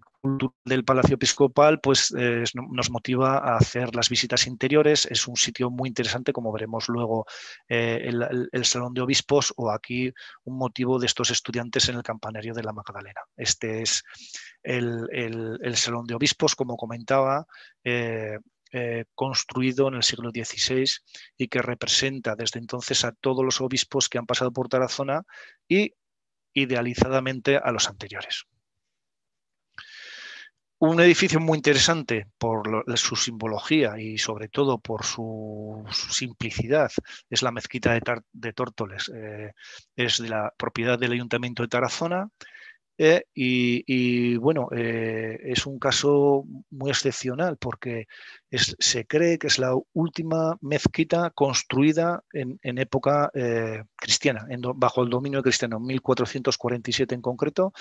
[SPEAKER 2] del Palacio Episcopal, pues eh, nos motiva a hacer las visitas interiores. Es un sitio muy interesante, como veremos luego eh, el, Salón de Obispos o aquí un motivo de estos estudiantes en el campanario de la Magdalena. Este es el, Salón de Obispos, como comentaba. Eh, construido en el siglo XVI y que representa desde entonces a todos los obispos que han pasado por Tarazona y idealizadamente a los anteriores un edificio muy interesante por su simbología y sobre todo por su, simplicidad es la mezquita de, Tórtoles. Eh, es de la propiedad del Ayuntamiento de Tarazona eh, y, bueno, eh, es un caso muy excepcional porque se cree que es la última mezquita construida en, época eh, cristiana, bajo el dominio cristiano, 1447 en concreto,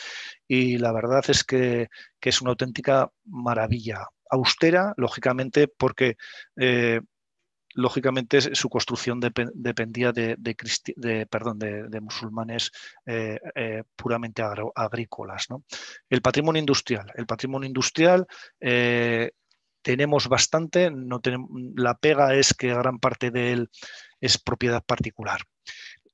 [SPEAKER 2] y la verdad es que, es una auténtica maravilla austera, lógicamente, porque lógicamente su construcción dependía de, musulmanes puramente agrícolas. El patrimonio industrial. El patrimonio industrial eh, tenemos bastante, no la pega es que gran parte de él es propiedad particular.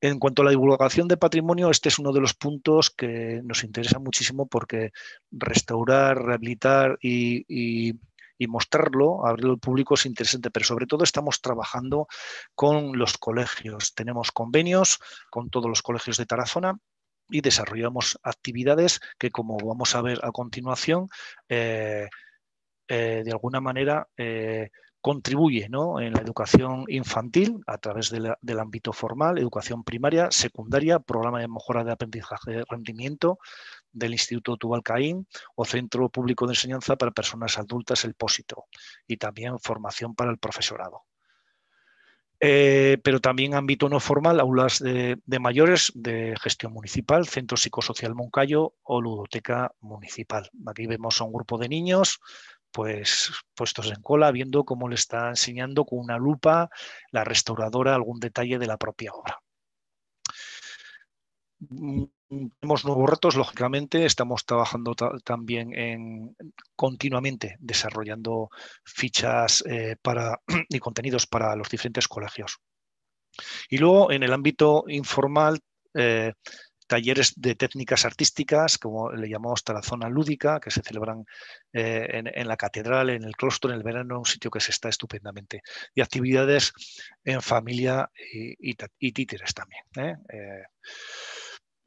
[SPEAKER 2] En cuanto a la divulgación de patrimonio, este es uno de los puntos que nos interesa muchísimo porque restaurar, rehabilitar y y mostrarlo, abrirlo al público es interesante, pero sobre todo estamos trabajando con los colegios. Tenemos convenios con todos los colegios de Tarazona y desarrollamos actividades que, como vamos a ver a continuación, eh, eh, de alguna manera eh, contribuye ¿no? en la educación infantil a través del ámbito formal, educación primaria, secundaria, programa de mejora de aprendizaje de rendimiento, del Instituto Tubalcaín o Centro Público de Enseñanza para Personas Adultas, el Pósito, y también formación para el profesorado. Eh, pero también ámbito no formal, aulas de, mayores de gestión municipal, Centro Psicosocial Moncayo o Ludoteca Municipal. Aquí vemos a un grupo de niños pues puestos en cola, viendo cómo le está enseñando con una lupa la restauradora algún detalle de la propia obra tenemos nuevos retos, lógicamente, estamos trabajando también continuamente desarrollando fichas eh, y contenidos para los diferentes colegios. Y luego, en el ámbito informal, eh, talleres de técnicas artísticas, como le llamamos la zona Lúdica, que se celebran eh, en, la catedral, en el claustro, en el verano, un sitio que se está estupendamente. Y actividades en familia y, títeres también. ¿eh?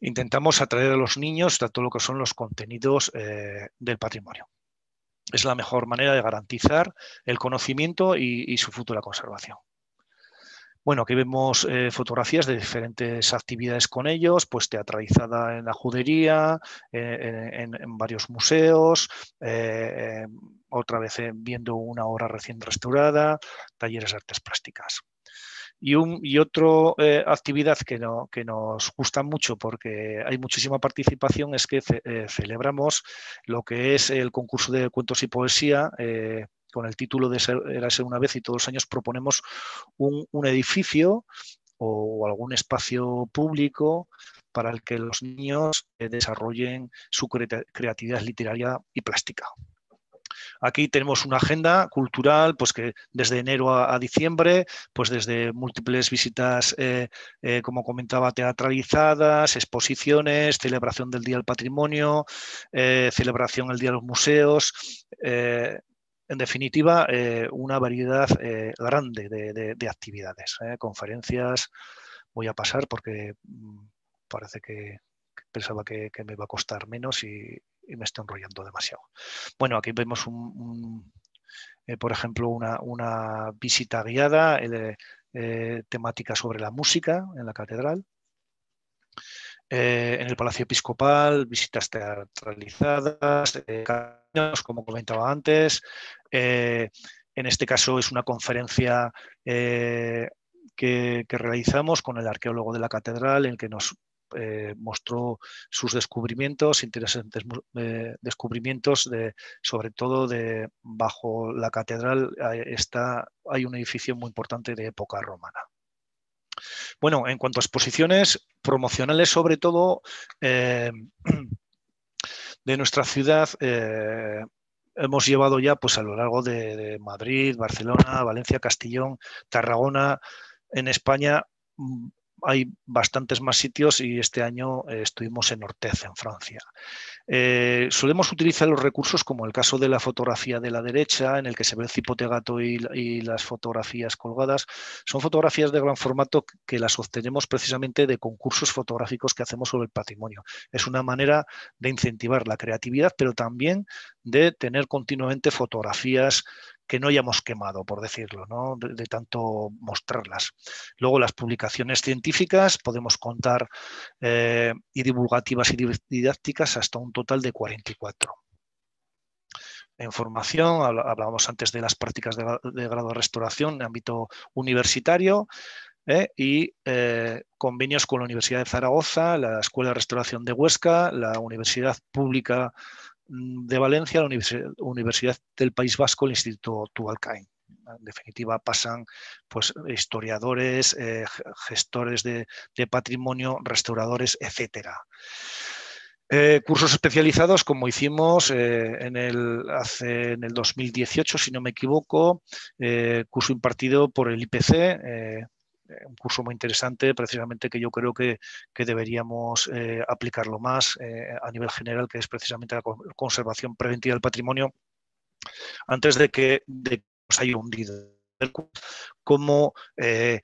[SPEAKER 2] intentamos atraer a los niños a todo lo que son los contenidos eh, del patrimonio. Es la mejor manera de garantizar el conocimiento y, su futura conservación. Bueno, aquí vemos eh, fotografías de diferentes actividades con ellos, pues teatralizada en la judería, eh, en, varios museos, otra vez viendo una obra recién restaurada, talleres de artes plásticas. Y, otra eh, actividad que, nos gusta mucho porque hay muchísima participación es que eh, celebramos lo que es el concurso de cuentos y poesía eh, con el título de ser, una vez y todos los años proponemos un, edificio o algún espacio público para el que los niños desarrollen su creatividad literaria y plástica. Aquí tenemos una agenda cultural, pues que desde enero a, diciembre, pues desde múltiples visitas, eh, eh, como comentaba, teatralizadas, exposiciones, celebración del Día del Patrimonio, eh, celebración del Día de los Museos. en definitiva, una variedad grande de, actividades, conferencias. Voy a pasar porque mm, parece que pensaba que, que, me iba a costar menos y, y me está enrollando demasiado. Bueno, aquí vemos un, eh, por ejemplo, una, visita guiada eh, eh, temática sobre la música en la catedral. en el Palacio Episcopal, visitas teatralizadas, como comentaba antes. en este caso es una conferencia que, que, realizamos con el arqueólogo de la catedral, en el que nos eh, mostró sus descubrimientos, interesantes eh, descubrimientos, de, sobre todo de bajo la catedral hay un edificio muy importante de época romana. Bueno, en cuanto a exposiciones promocionales, sobre todo eh, de nuestra ciudad, hemos llevado ya pues, a lo largo de, de Madrid, Barcelona, Valencia, Castellón, Tarragona, en España mm, hay bastantes más sitios y este año eh, estuvimos en Ortez, en Francia. Eh, solemos utilizar los recursos como el caso de la fotografía de la derecha, en el que se ve el cipote gato y, y las fotografías colgadas. Son fotografías de gran formato que las obtenemos precisamente de concursos fotográficos que hacemos sobre el patrimonio. Es una manera de incentivar la creatividad, pero también de tener continuamente fotografías que no hayamos quemado, por decirlo, ¿no? de, tanto mostrarlas. Luego las publicaciones científicas podemos contar eh, y divulgativas y didácticas hasta un total de 44 en formación, hablábamos antes de las prácticas de, grado de restauración en ámbito universitario ¿eh? y eh, convenios con la Universidad de Zaragoza, la Escuela de Restauración de Huesca, la Universidad Pública Mm, de Valencia, la Universidad, del País Vasco, el Instituto Tualcain. En definitiva, pasan pues, historiadores, eh, gestores de, patrimonio, restauradores, etc. Eh, cursos especializados, como hicimos eh, en, el, hace, en el 2018, si no me equivoco, curso impartido por el IPC, eh, un curso muy interesante, precisamente que yo creo que, deberíamos eh, aplicarlo más eh, a nivel general, que es precisamente la conservación preventiva del patrimonio, antes de que, de haya hundido cómo eh,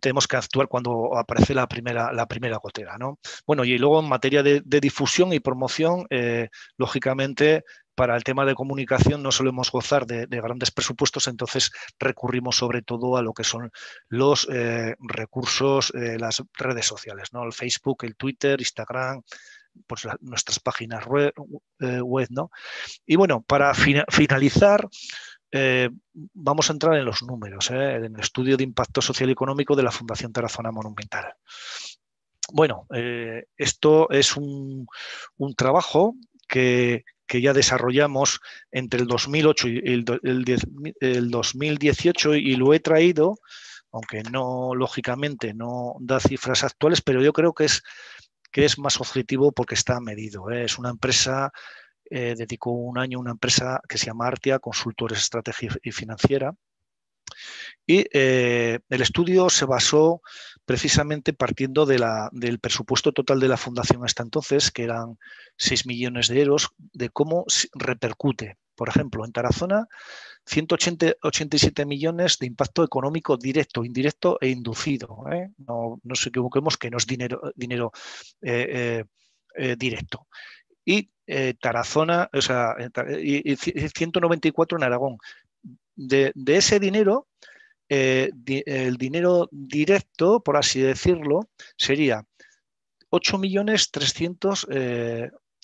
[SPEAKER 2] tenemos que actuar cuando aparece la primera, la primera gotera. ¿no? Bueno, y luego en materia de, difusión y promoción, eh, lógicamente para el tema de comunicación no solemos gozar de, grandes presupuestos, entonces recurrimos sobre todo a lo que son los eh, recursos, las redes sociales, ¿no? El Facebook, el Twitter, Instagram, pues nuestras páginas web, ¿no? Y bueno, para finalizar, eh, vamos a entrar en los números, ¿eh? en el estudio de impacto social y económico de la Fundación Tarazona Monumental. Bueno, eh, esto es un, trabajo que, ya desarrollamos entre el 2008 y el, 2018 y lo he traído, aunque no, lógicamente, no da cifras actuales, pero yo creo que es que es más objetivo porque está medido. Es una empresa eh, dedicó un año a una empresa que se llama Artia, Consultores Estrategia y Financiera. Y eh, el estudio se basó precisamente partiendo del presupuesto total de la fundación hasta entonces, que eran 6 millones de euros, de cómo repercute. Por ejemplo, en Tarazona, 187 millones de impacto económico directo, indirecto e inducido. ¿eh? No, nos equivoquemos que no es dinero directo y eh, Tarazona, o sea, eh, eh, y, 194 en Aragón. De, ese dinero, el dinero directo, por así decirlo, sería 8 millones 300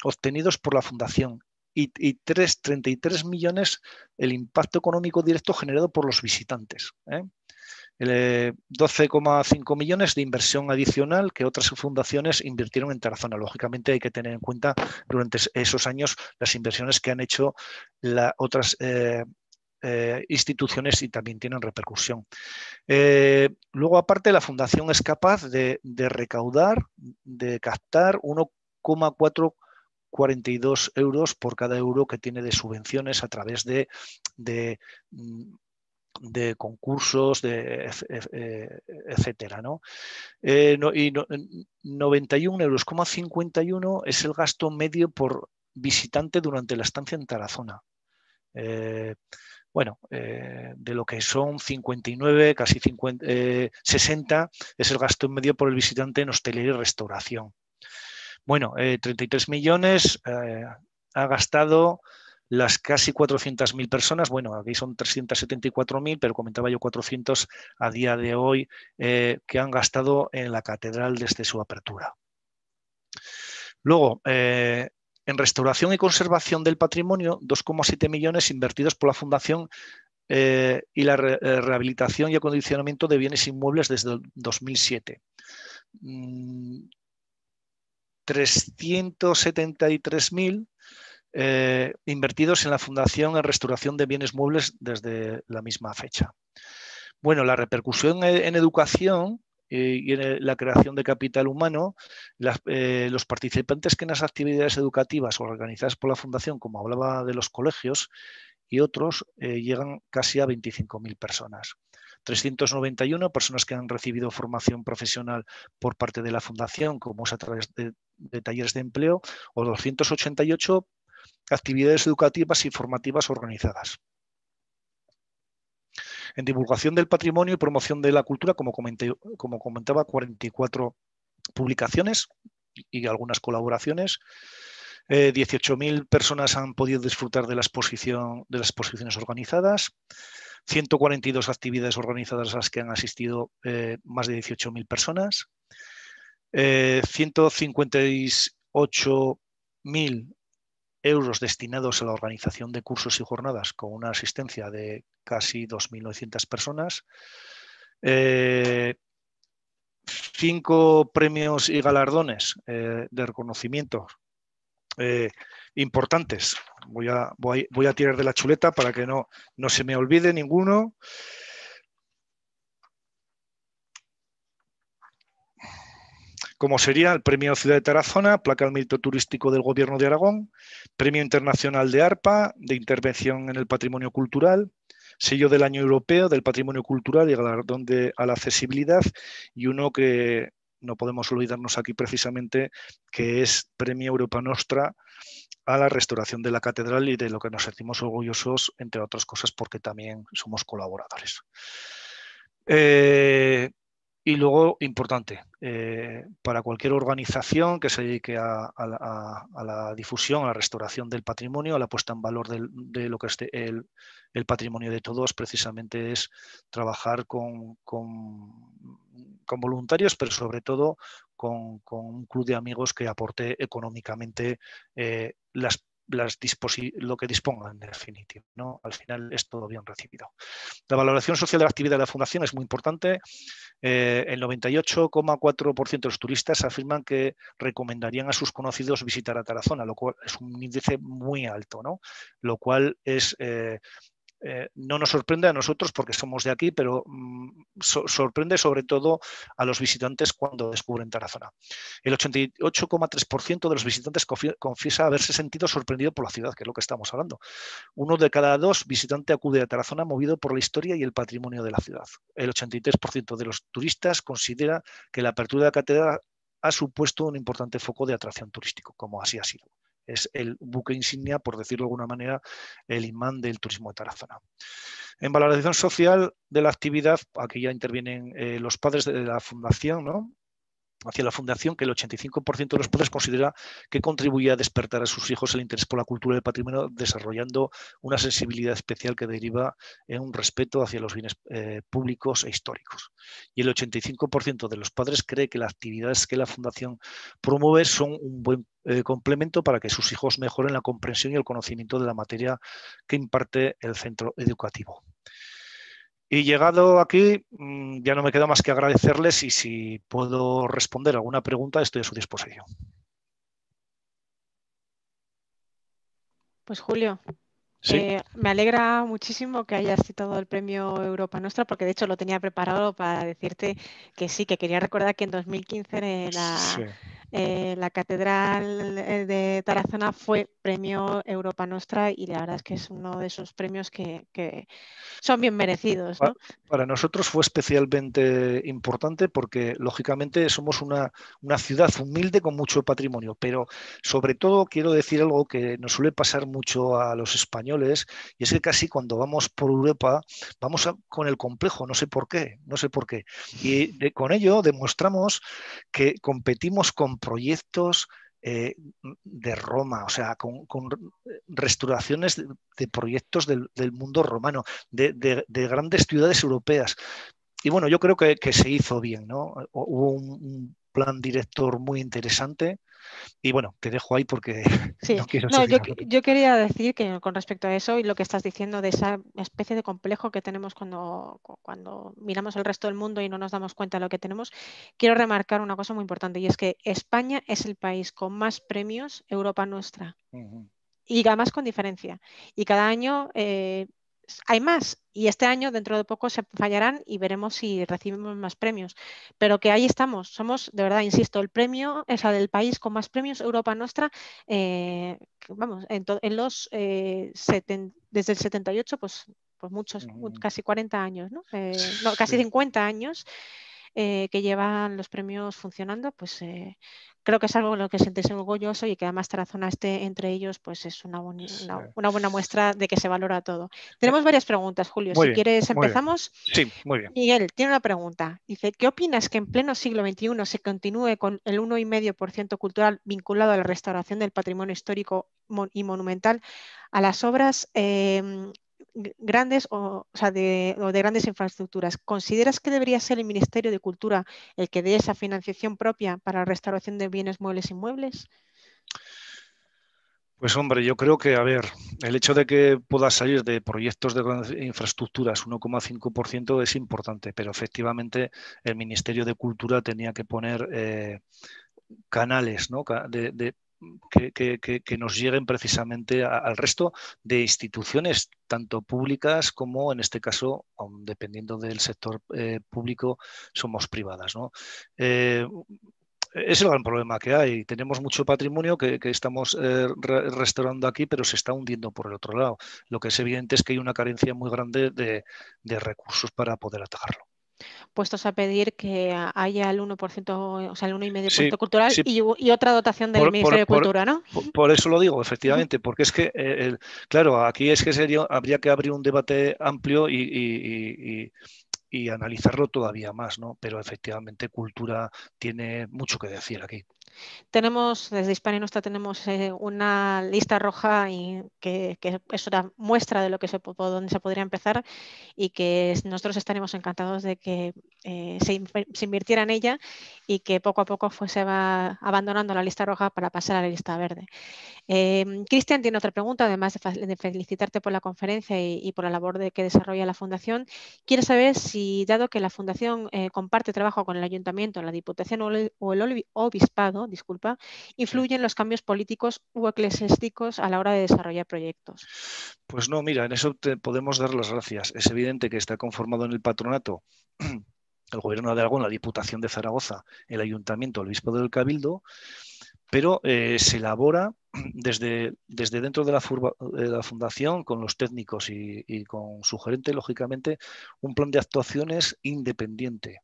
[SPEAKER 2] obtenidos por la Fundación y, y 33 millones el impacto económico directo generado por los visitantes. 12,5 eh, millones de inversión adicional que otras fundaciones invirtieron en Tarazona. Lógicamente hay que tener en cuenta durante esos años las inversiones que han hecho las otras eh, eh, instituciones y también tienen repercusión. luego, aparte, la fundación es capaz de, recaudar, de captar 1,442 euros por cada euro que tiene de subvenciones a través de mm, de concursos, de, eh, etcétera. Eh, ¿no? y no, 91 euros, es el gasto medio por visitante durante la estancia en Tarazona. Eh, bueno, de lo que son 59, casi 60, es el gasto medio por el visitante en hostelería y restauración. Bueno, 33 millones ha gastado las casi 400.000 personas, bueno, aquí son 374.000, pero comentaba yo 400 a día de hoy eh, que han gastado en la catedral desde su apertura. Luego, eh, en restauración y conservación del patrimonio, 2,7 millones invertidos por la Fundación eh, y la rehabilitación y acondicionamiento de bienes inmuebles desde el 2007. 373.000 eh, invertidos en la Fundación en Restauración de Bienes Muebles desde la misma fecha. Bueno, la repercusión e, en, educación eh, y en la creación de capital humano, eh, los participantes que en las actividades educativas organizadas por la Fundación, como hablaba de los colegios y otros, llegan casi a 25.000 personas. 391 personas que han recibido formación profesional por parte de la Fundación, como es a través de, de talleres de empleo, o 288 actividades educativas y formativas organizadas. En divulgación del patrimonio y promoción de la cultura, como, comenté, como comentaba, 44 publicaciones y algunas colaboraciones. 18.000 eh, personas han podido disfrutar de la exposición, de las exposiciones organizadas. 142 actividades organizadas a las que han asistido eh, más de 18.000 personas. 158.000 eh, euros destinados a la organización de cursos y jornadas con una asistencia de casi 2.900 personas. Eh, cinco premios y galardones eh, de reconocimiento eh, importantes. Voy a, voy, a, tirar de la chuleta para que no, no se me olvide ninguno. como sería el Premio Ciudad de Tarazona, Placa al Mérito Turístico del Gobierno de Aragón, Premio Internacional de ARPA, de Intervención en el Patrimonio Cultural, Sello del Año Europeo del Patrimonio Cultural y Galardón de, a la Accesibilidad, y uno que no podemos olvidarnos aquí precisamente, que es Premio Europa Nostra a la restauración de la catedral y de lo que nos sentimos orgullosos, entre otras cosas, porque también somos colaboradores. Eh, y luego, importante, eh, para cualquier organización que se dedique a, la difusión, a la restauración del patrimonio, a la puesta en valor del, de lo que es el, patrimonio de todos, precisamente es trabajar con, voluntarios, pero sobre todo con, un club de amigos que aporte económicamente eh, las lo que dispongan, en definitiva. ¿no? Al final es todo bien recibido. La valoración social de la actividad de la Fundación es muy importante. Eh, el 98,4% de los turistas afirman que recomendarían a sus conocidos visitar a Tarazona, lo cual es un índice muy alto, ¿no? lo cual es eh, eh, no nos sorprende a nosotros porque somos de aquí, pero mm, sorprende sobre todo a los visitantes cuando descubren Tarazona. El 88,3% de los visitantes confiesa haberse sentido sorprendido por la ciudad, que es lo que estamos hablando. Uno de cada dos visitantes acude a Tarazona movido por la historia y el patrimonio de la ciudad. El 83% de los turistas considera que la apertura de la catedral ha supuesto un importante foco de atracción turístico, como así ha sido es el buque insignia, por decirlo de alguna manera, el imán del turismo de Tarazona. En valoración social de la actividad, aquí ya intervienen eh, los padres de la fundación, ¿no? hacia la fundación que el 85% de los padres considera que contribuye a despertar a sus hijos el interés por la cultura y el patrimonio desarrollando una sensibilidad especial que deriva en un respeto hacia los bienes eh, públicos e históricos. Y el 85% de los padres cree que las actividades que la fundación promueve son un buen eh, complemento para que sus hijos mejoren la comprensión y el conocimiento de la materia que imparte el centro educativo. Y llegado aquí, mm, ya no me queda más que agradecerles y si puedo responder alguna pregunta, estoy a su disposición.
[SPEAKER 1] Pues Julio, eh, me alegra muchísimo que hayas citado el premio Europa Nuestra, porque de hecho lo tenía preparado para decirte que sí, que quería recordar que en 2015 era... Eh, la Catedral eh, de Tarazona fue premio Europa Nostra y la verdad es que es uno de esos premios que, son bien merecidos.
[SPEAKER 2] Para, nosotros fue especialmente importante porque, lógicamente, somos una, ciudad humilde con mucho patrimonio, pero sobre todo quiero decir algo que nos suele pasar mucho a los españoles y es que casi cuando vamos por Europa vamos con el complejo, no sé por qué, no sé por qué. Y con ello demostramos que competimos con proyectos eh, de Roma, o sea, con, restauraciones de, proyectos del, mundo romano, de, grandes ciudades europeas. Y bueno, yo creo que, que se hizo bien, ¿no? Hubo un, plan director muy interesante. Y bueno, te dejo ahí porque no quiero no, yo,
[SPEAKER 1] quería decir que con respecto a eso y lo que estás diciendo de esa especie de complejo que tenemos cuando, cuando miramos el resto del mundo y no nos damos cuenta de lo que tenemos, quiero remarcar una cosa muy importante y es que España es el país con más premios Europa nuestra. Y además con diferencia. Y cada año eh, hay más y este año dentro de poco se fallarán y veremos si recibimos más premios. Pero que ahí estamos, somos de verdad, insisto, el premio, es el del país con más premios, Europa Nuestra, eh, vamos, en, los eh, desde el 78, pues, pues muchos, casi 40 años, ¿no? Eh, casi 50 años. Eh, que llevan los premios funcionando, pues eh, creo que es algo en lo que sentirse orgulloso y que además Tarazona esté entre ellos, pues es eh, una, buena, muestra de que se valora todo. Tenemos varias preguntas, Julio. si quieres empezamos. Sí, muy bien. Miguel tiene una pregunta. Dice, ¿qué opinas que en pleno siglo XXI se continúe con el 1,5% cultural vinculado a la restauración del patrimonio histórico y monumental a las obras eh, grandes o, de, grandes infraestructuras. ¿Consideras que debería ser el Ministerio de Cultura el que dé esa financiación propia para la restauración de bienes muebles inmuebles?
[SPEAKER 2] Pues hombre, yo creo que, a ver, el hecho de que pueda salir de proyectos de infraestructuras 1,5% es importante, pero efectivamente el Ministerio de Cultura tenía que poner eh, canales ¿no? de, que, nos lleguen precisamente al resto de instituciones, tanto públicas como, en este caso, dependiendo del sector eh, público, somos privadas. Eh, es el gran problema que hay. Tenemos mucho patrimonio que, estamos eh, restaurando aquí, pero se está hundiendo por el otro lado. Lo que es evidente es que hay una carencia muy grande de, de recursos para poder atajarlo
[SPEAKER 1] puestos a pedir que haya el 1%, o sea, el 1,5% cultural Y, y, otra dotación del Ministerio de Cultura, ¿no?
[SPEAKER 2] Por, eso lo digo, efectivamente, porque es que, eh, el, claro, aquí es que sería, habría que abrir un debate amplio y, y, y y analizarlo todavía más, ¿no? Pero efectivamente cultura tiene mucho que decir aquí.
[SPEAKER 1] Tenemos, desde Nuestra, tenemos eh, una lista roja que, es una muestra de lo que se, dónde se podría empezar y que nosotros estaremos encantados de que eh, se, invirtiera en ella y que poco a poco se va abandonando la lista roja para pasar a la lista verde. Em, Cristian tiene otra pregunta, además de, felicitarte por la conferencia y, por la labor que desarrolla la Fundación. Quiere saber si, dado que la Fundación eh, comparte trabajo con el Ayuntamiento, la Diputación o el Obispado, disculpa, influyen los cambios políticos u eclesiásticos a la hora de desarrollar proyectos?
[SPEAKER 2] Pues no, mira, en eso te podemos dar las gracias. Es evidente que está conformado en el patronato el gobierno de Aragón, la Diputación de Zaragoza, el Ayuntamiento, el Obispo del Cabildo, pero eh, se elabora desde, desde dentro de la, Fundación, con los técnicos y con su gerente, lógicamente, un plan de actuaciones independiente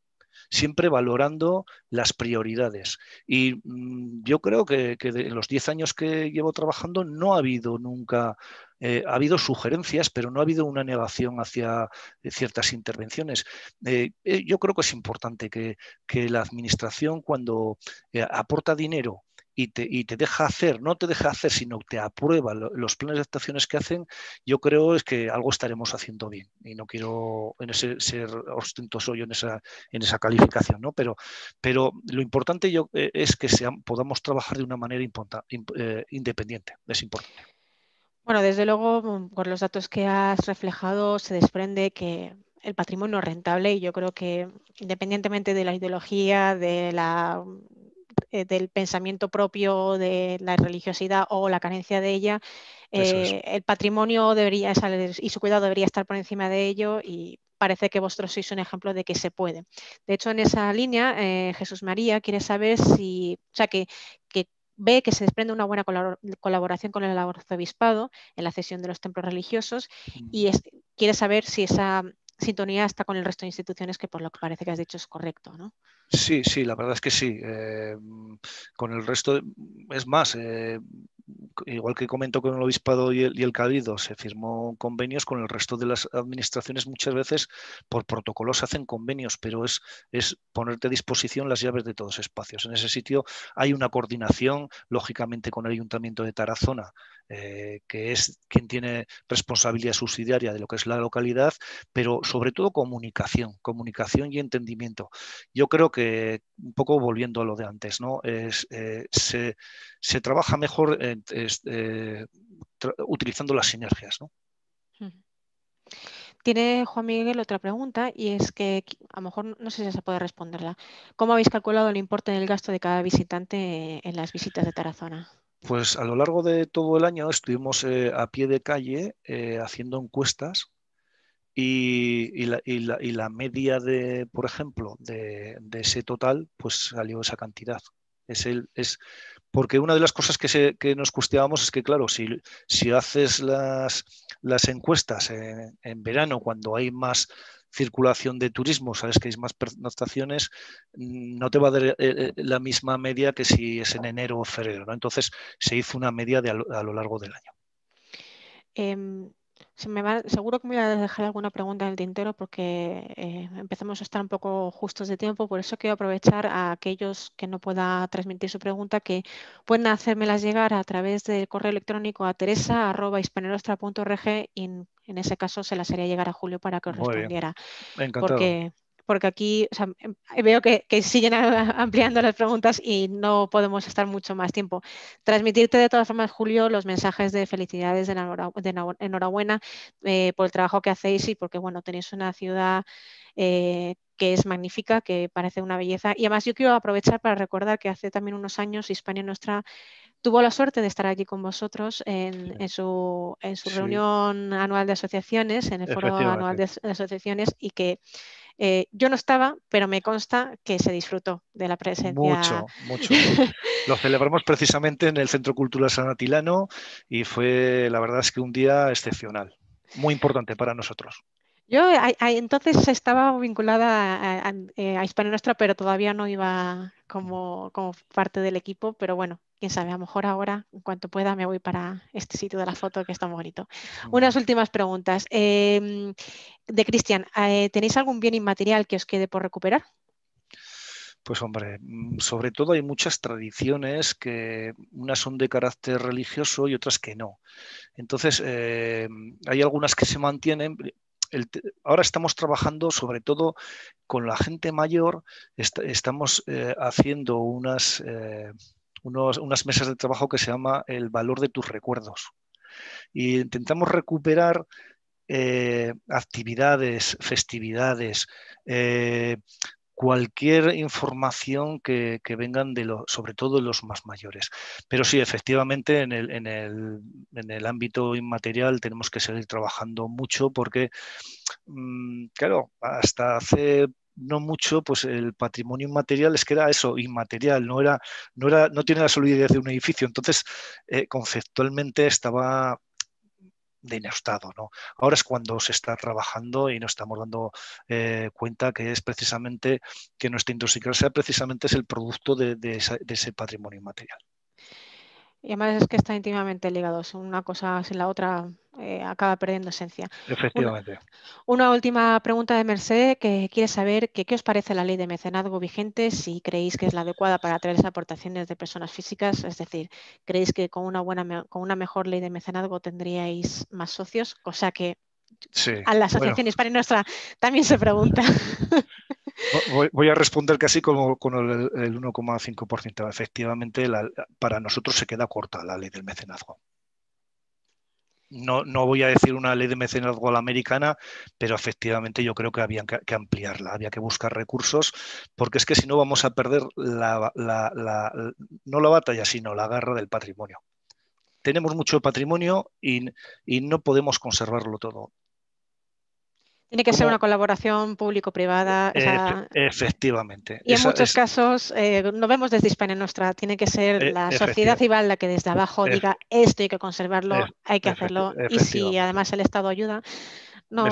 [SPEAKER 2] siempre valorando las prioridades. Y mm, yo creo que, en los 10 años que llevo trabajando no ha habido nunca eh, ha habido sugerencias, pero no ha habido una negación hacia eh, ciertas intervenciones. Eh, yo creo que es importante que la Administración, cuando aporta dinero y te, deja hacer, no te deja hacer, sino te aprueba los planes de actuaciones que hacen, yo creo es que algo estaremos haciendo bien. Y no quiero en ese, ser ostentoso yo en esa, en esa calificación, ¿no? Pero, pero lo importante yo, eh, es que podamos trabajar de una manera eh, independiente. Es importante.
[SPEAKER 1] Bueno, desde luego, mm, por los datos que has reflejado, se desprende que el patrimonio es rentable y yo creo que independientemente de la ideología, de la eh, del pensamiento propio, de la religiosidad o la carencia de ella, eh, el patrimonio debería y su cuidado debería estar por encima de ello y parece que vosotros sois un ejemplo de que se puede. De hecho, en esa línea, eh, Jesús María quiere saber si, o sea, que, ve que se desprende una buena colaboración con el arzobispado en la cesión de los templos religiosos mm. y quiere saber si esa sintonía está con el resto de instituciones que por lo que parece que has dicho es correcto, ¿no?
[SPEAKER 2] Sí, sí, la verdad es que sí. Eh, mm, con el resto, es más, eh, igual que comento con el Obispado y el, y se firmó convenios con el resto de las administraciones. Muchas veces por protocolos hacen convenios, pero es, ponerte a disposición las llaves de todos los espacios. En ese sitio hay una coordinación, lógicamente, con el Ayuntamiento de Tarazona, eh, que es quien tiene responsabilidad subsidiaria de lo que es la localidad, pero sobre todo comunicación, comunicación y entendimiento. Yo creo que, un poco volviendo a lo de antes, ¿no? Eh, se, trabaja mejor este, utilizando las sinergias.
[SPEAKER 1] Tiene Juan Miguel otra pregunta y es que a lo mejor no sé si se puede responderla. ¿Cómo habéis calculado el importe del gasto de cada visitante en las visitas de Tarazona?
[SPEAKER 2] Pues a lo largo de todo el año estuvimos eh, a pie de calle eh, haciendo encuestas y, la, media de, por ejemplo, de, ese total, pues salió esa cantidad. Es el, es, porque una de las cosas que, nos cuestionábamos es que, claro, si, haces las, encuestas en, verano, cuando hay más circulación de turismo, sabes que hay más pernoctaciones, mm, no te va a dar eh, eh, la misma media que si es en enero o febrero. ¿no? Entonces, se hizo una media a, lo, largo del año.
[SPEAKER 1] Em, seguro que me voy a dejar alguna pregunta en el tintero porque eh, empezamos a estar un poco justos de tiempo, por eso quiero aprovechar a aquellos que no pueda transmitir su pregunta que pueden hacérmelas llegar a través del correo electrónico a teresa.hispanerostra.org y en, ese caso se las haría llegar a Julio para que os respondiera. Porque porque aquí em, veo que, siguen ampliando las preguntas y no podemos estar mucho más tiempo. Transmitirte de todas formas, Julio, los mensajes de felicidades, de, enhorabuena eh, por el trabajo que hacéis y porque, bueno, tenéis una ciudad... Eh, que es magnífica, que parece una belleza. Y además yo quiero aprovechar para recordar que hace también unos años Hispania Nuestra tuvo la suerte de estar aquí con vosotros en, su, reunión anual de asociaciones, en el foro anual de, asociaciones, y que eh, yo no estaba, pero me consta que se disfrutó de la presencia. Mucho, mucho.
[SPEAKER 2] Lo celebramos precisamente en el Centro Cultural San Atilano y fue, la verdad es que un día excepcional, muy importante para nosotros.
[SPEAKER 1] Yo entonces estaba vinculada a, eh, Hispano Nuestra, pero todavía no iba como, parte del equipo, pero bueno, quién sabe, a lo mejor ahora, en cuanto pueda, me voy para este sitio de la foto que está muy bonito. Unas últimas preguntas. Em, de Cristian, eh, ¿tenéis algún bien inmaterial que os quede por recuperar?
[SPEAKER 2] Pues hombre, mm, sobre todo hay muchas tradiciones que unas son de carácter religioso y otras que no. Entonces, eh, hay algunas que se mantienen, ahora estamos trabajando sobre todo con la gente mayor, estamos eh, haciendo unas, eh, unas mesas de trabajo que se llama el valor de tus recuerdos. Y intentamos recuperar eh, actividades, festividades, cualquier información que, vengan de sobre todo los más mayores. Pero sí, efectivamente, en el, en, el, en el ámbito inmaterial tenemos que seguir trabajando mucho porque, mm, claro, hasta hace no mucho, pues el patrimonio inmaterial es que era eso, inmaterial, no era, no era, no tiene la solidez de un edificio. Entonces, eh, conceptualmente estaba inestado, ¿no? Ahora es cuando se está trabajando y nos estamos dando eh, cuenta que es precisamente que nuestra sea precisamente es el producto de, de ese patrimonio inmaterial.
[SPEAKER 1] Y además es que está íntimamente ligados. Una cosa sin la otra eh, acaba perdiendo esencia. Efectivamente. Una, última pregunta de Mercedes, que quiere saber qué os parece la ley de mecenazgo vigente, si creéis que es la adecuada para atraer aportaciones de personas físicas, es decir, creéis que con una buena con una mejor ley de mecenazgo tendríais más socios, cosa que a la Asociación para Nuestra también se pregunta.
[SPEAKER 2] Voy, a responder casi como con el, 1,5%. Efectivamente, para nosotros se queda corta la ley del mecenazgo. No, voy a decir una ley de mecenazgo a la americana, pero efectivamente yo creo que había que, ampliarla, había que buscar recursos, porque es que si no vamos a perder la, no la batalla, sino la garra del patrimonio. Tenemos mucho patrimonio y no podemos conservarlo todo.
[SPEAKER 1] Tiene que ser una colaboración público-privada. E-,
[SPEAKER 2] efectivamente. Y en muchos
[SPEAKER 1] casos eh, no vemos desde Hispania Nuestra, tiene que ser e, la sociedad civil la que desde abajo e-, diga esto hay que conservarlo, hay que hacerlo. Y si además el Estado ayuda, no,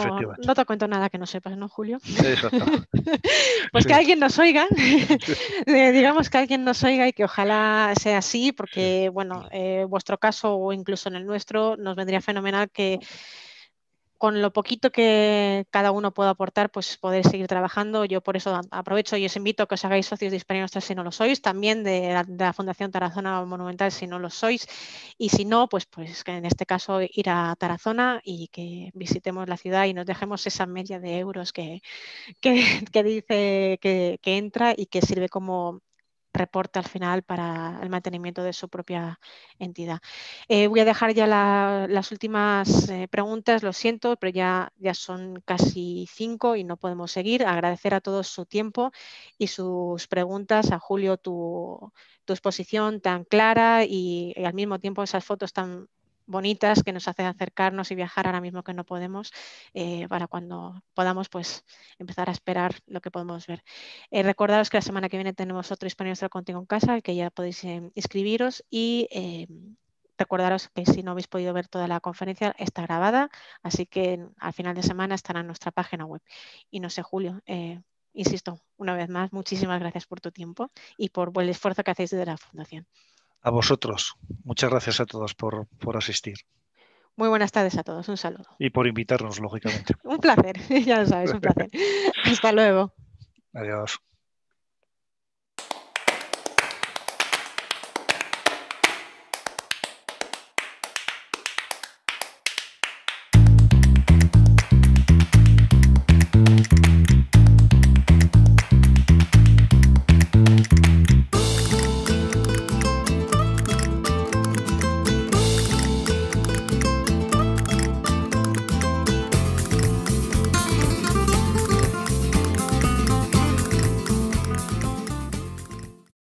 [SPEAKER 1] no te cuento nada que no sepas, ¿no, Julio? Exacto.
[SPEAKER 2] pues que alguien nos
[SPEAKER 1] oiga, eh, digamos que alguien nos oiga y que ojalá sea así, porque, bueno, eh, vuestro caso o incluso en el nuestro, nos vendría fenomenal que con lo poquito que cada uno pueda aportar, pues poder seguir trabajando. Yo por eso aprovecho y os invito a que os hagáis socios de Hispania Nostra si no lo sois, también de la, Fundación Tarazona Monumental si no lo sois, y si no, pues, pues en este caso ir a Tarazona y que visitemos la ciudad y nos dejemos esa media de euros que, que, dice que, que entra y que sirve como reporte al final para el mantenimiento de su propia entidad. Eh, voy a dejar ya las últimas eh, preguntas, lo siento, pero ya, ya son casi cinco y no podemos seguir. Agradecer a todos su tiempo y sus preguntas, a Julio tu, tu exposición tan clara y al mismo tiempo esas fotos tan bonitas que nos hacen acercarnos y viajar ahora mismo que no podemos, eh, para cuando podamos pues empezar a esperar lo que podemos ver. Eh, recordaros que la semana que viene tenemos otro español Contigo en Casa, al que ya podéis eh, inscribiros y recordaros que si no habéis podido ver toda la conferencia, está grabada, así que al final de semana estará en nuestra página web. Y no sé, Julio, insisto, una vez más, muchísimas gracias por tu tiempo y por el esfuerzo que hacéis desde la Fundación
[SPEAKER 2] a vosotros. Muchas gracias a todos por, asistir.
[SPEAKER 1] Muy buenas tardes a todos, un saludo.
[SPEAKER 2] Y por invitarnos, lógicamente. un placer, ya lo sabes, un placer.
[SPEAKER 1] Hasta luego.
[SPEAKER 2] Adiós.